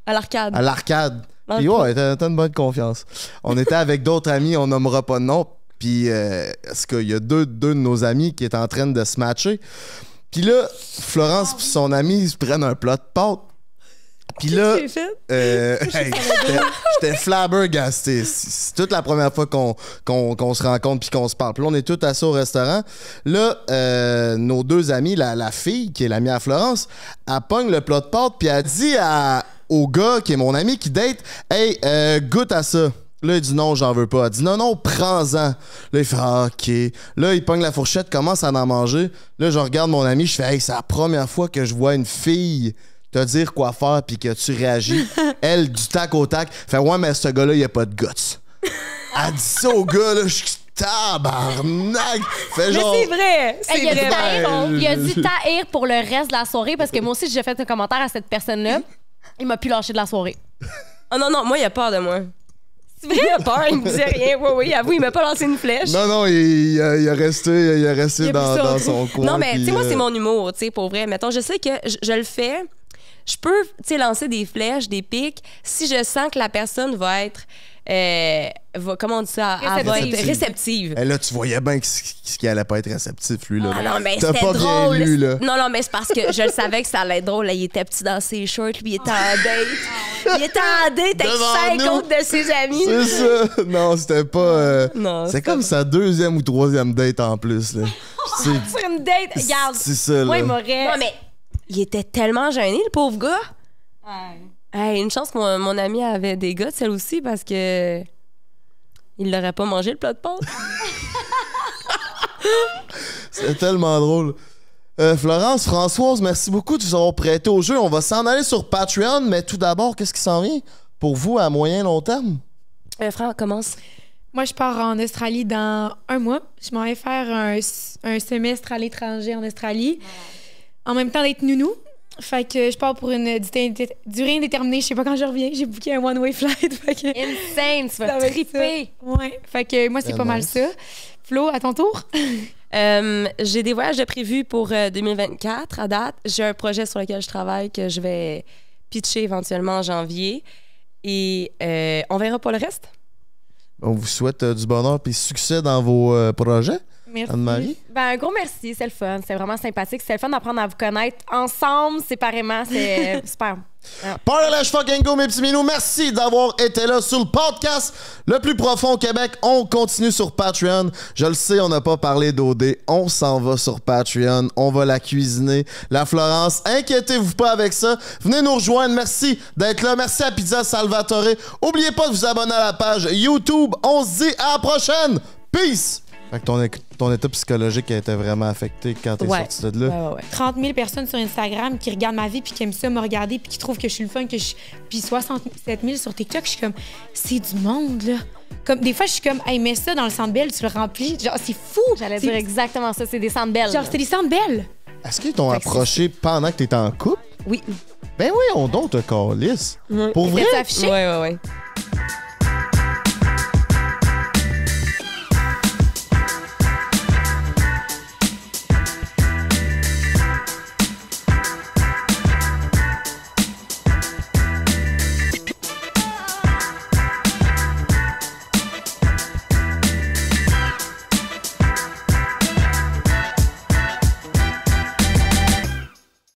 À l'arcade. À l'arcade. Puis ouais, t'as une bonne confiance. On était avec d'autres amis, on nommera pas de nom. Puis euh, est-ce qu'il y a deux, deux, de nos amis qui est en train de se matcher? Puis là, Florence et ah son ami, prennent un plat de pâtes. Puis là, euh, j'étais flabbergasté. C'est toute la première fois qu'on se rencontre puis qu'on se parle. Puis là, on est tous assis au restaurant. Là, euh, nos deux amis, la, fille qui est l'amie à Florence, elle pogne le plat de porte puis elle dit au gars qui est mon ami qui date Hey, euh, goûte à ça. Là, il dit non, j'en veux pas. Elle dit non, non, prends-en. Là, il fait OK. Là, il pogne la fourchette, commence à en manger. Là, je regarde mon ami, je fais Hey, c'est la première fois que je vois une fille te dire quoi faire puis que tu réagis. Elle, du tac au tac, fait ouais, mais ce gars-là, il a pas de guts. Elle dit ça au gars, là, je tabarnak! Fait genre... Mais c'est vrai! C'est vrai! Il a dit taïr hein. pour le reste de la soirée parce que moi aussi, j'ai fait un commentaire à cette personne-là. Il m'a pu lâcher de la soirée. Oh non, non, moi, il a peur de moi. il a peur, il me disait rien. Oui, oui, avoue, il m'a pas lancé une flèche. Non, non, il, il, a, resté, il a resté dans, son coin. Non, mais tu sais, moi, c'est euh, mon humour, tu sais, pour vrai. Mettons, je sais que je le fais je peux, tu lancer des flèches, des pics, si je sens que la personne va être... Euh, comment on dit ça? va être réceptive. Eh, là, tu voyais bien qu'il qui allait pas être réceptif, lui. Là. Ah non, mais c'était drôle. Non, non, mais c'est parce que je le savais que ça allait être drôle. Il était petit dans ses shorts, lui, il était en date. Il était en date avec cinq autres de ses amis. C'est ça. Non, c'était pas. Euh, c'est comme sa deuxième ou troisième date en plus. C'est une date, regarde. C'est ça, là. il m'aurait il était tellement gêné, le pauvre gars. Ouais. une chance, mon, mon ami avait des gars, celle aussi, parce que. Il l'aurait pas mangé, le plat de pâtes. C'est tellement drôle. Euh, Florence, Françoise, merci beaucoup de nous avoir prêté au jeu. On va s'en aller sur Patreon, mais tout d'abord, qu'est-ce qui s'en vient pour vous à moyen long terme? Euh, Frère, commence. Moi, je pars en Australie dans un mois. Je m'en vais faire un, semestre à l'étranger en Australie en même temps d'être nounou. Fait que je pars pour une durée indéterminée. Je sais pas quand je reviens. J'ai booké un one-way flight. Insane, ça va triper. Ouais. Fait que moi, c'est ben pas mal ça. Flo, à ton tour. Euh, j'ai des voyages prévus pour 2024 euh, à date. J'ai un projet sur lequel je travaille que je vais pitcher éventuellement en janvier. Et euh, on verra pour le reste. On vous souhaite du bonheur et succès dans vos projets. Anne-Marie? Ben, un gros merci, c'est le fun. C'est vraiment sympathique. C'est le fun d'apprendre à vous connaître ensemble, séparément. C'est super. Party Lash Fucking Go, mes petits minous. Merci d'avoir été là sur le podcast le plus profond au Québec. On continue sur Patreon. Je le sais, on n'a pas parlé d'OD. On s'en va sur Patreon. On va la cuisiner. La Florence, inquiétez-vous pas avec ça. Venez nous rejoindre. Merci d'être là. Merci à Pizza Salvatore. Oubliez pas de vous abonner à la page YouTube. On se dit à la prochaine. Peace! Fait que ton, ton état psychologique a été vraiment affecté quand t'es sorti de là. Ouais, 30 000 personnes sur Instagram qui regardent ma vie puis qui aiment ça me regarder puis qui trouvent que je suis le fun, que je Puis 67 000 sur TikTok, je suis comme, c'est du monde, là. Comme, des fois, je suis comme, hey, mets ça dans le sandbell tu le remplis. Genre, c'est fou. J'allais dire exactement ça, c'est des centres Genre, c'est des centres Est-ce qu'ils t'ont approché pendant que t'étais en couple? Oui. Ben oui, on donc te calisse. Pour vrai? oui, oui. oui.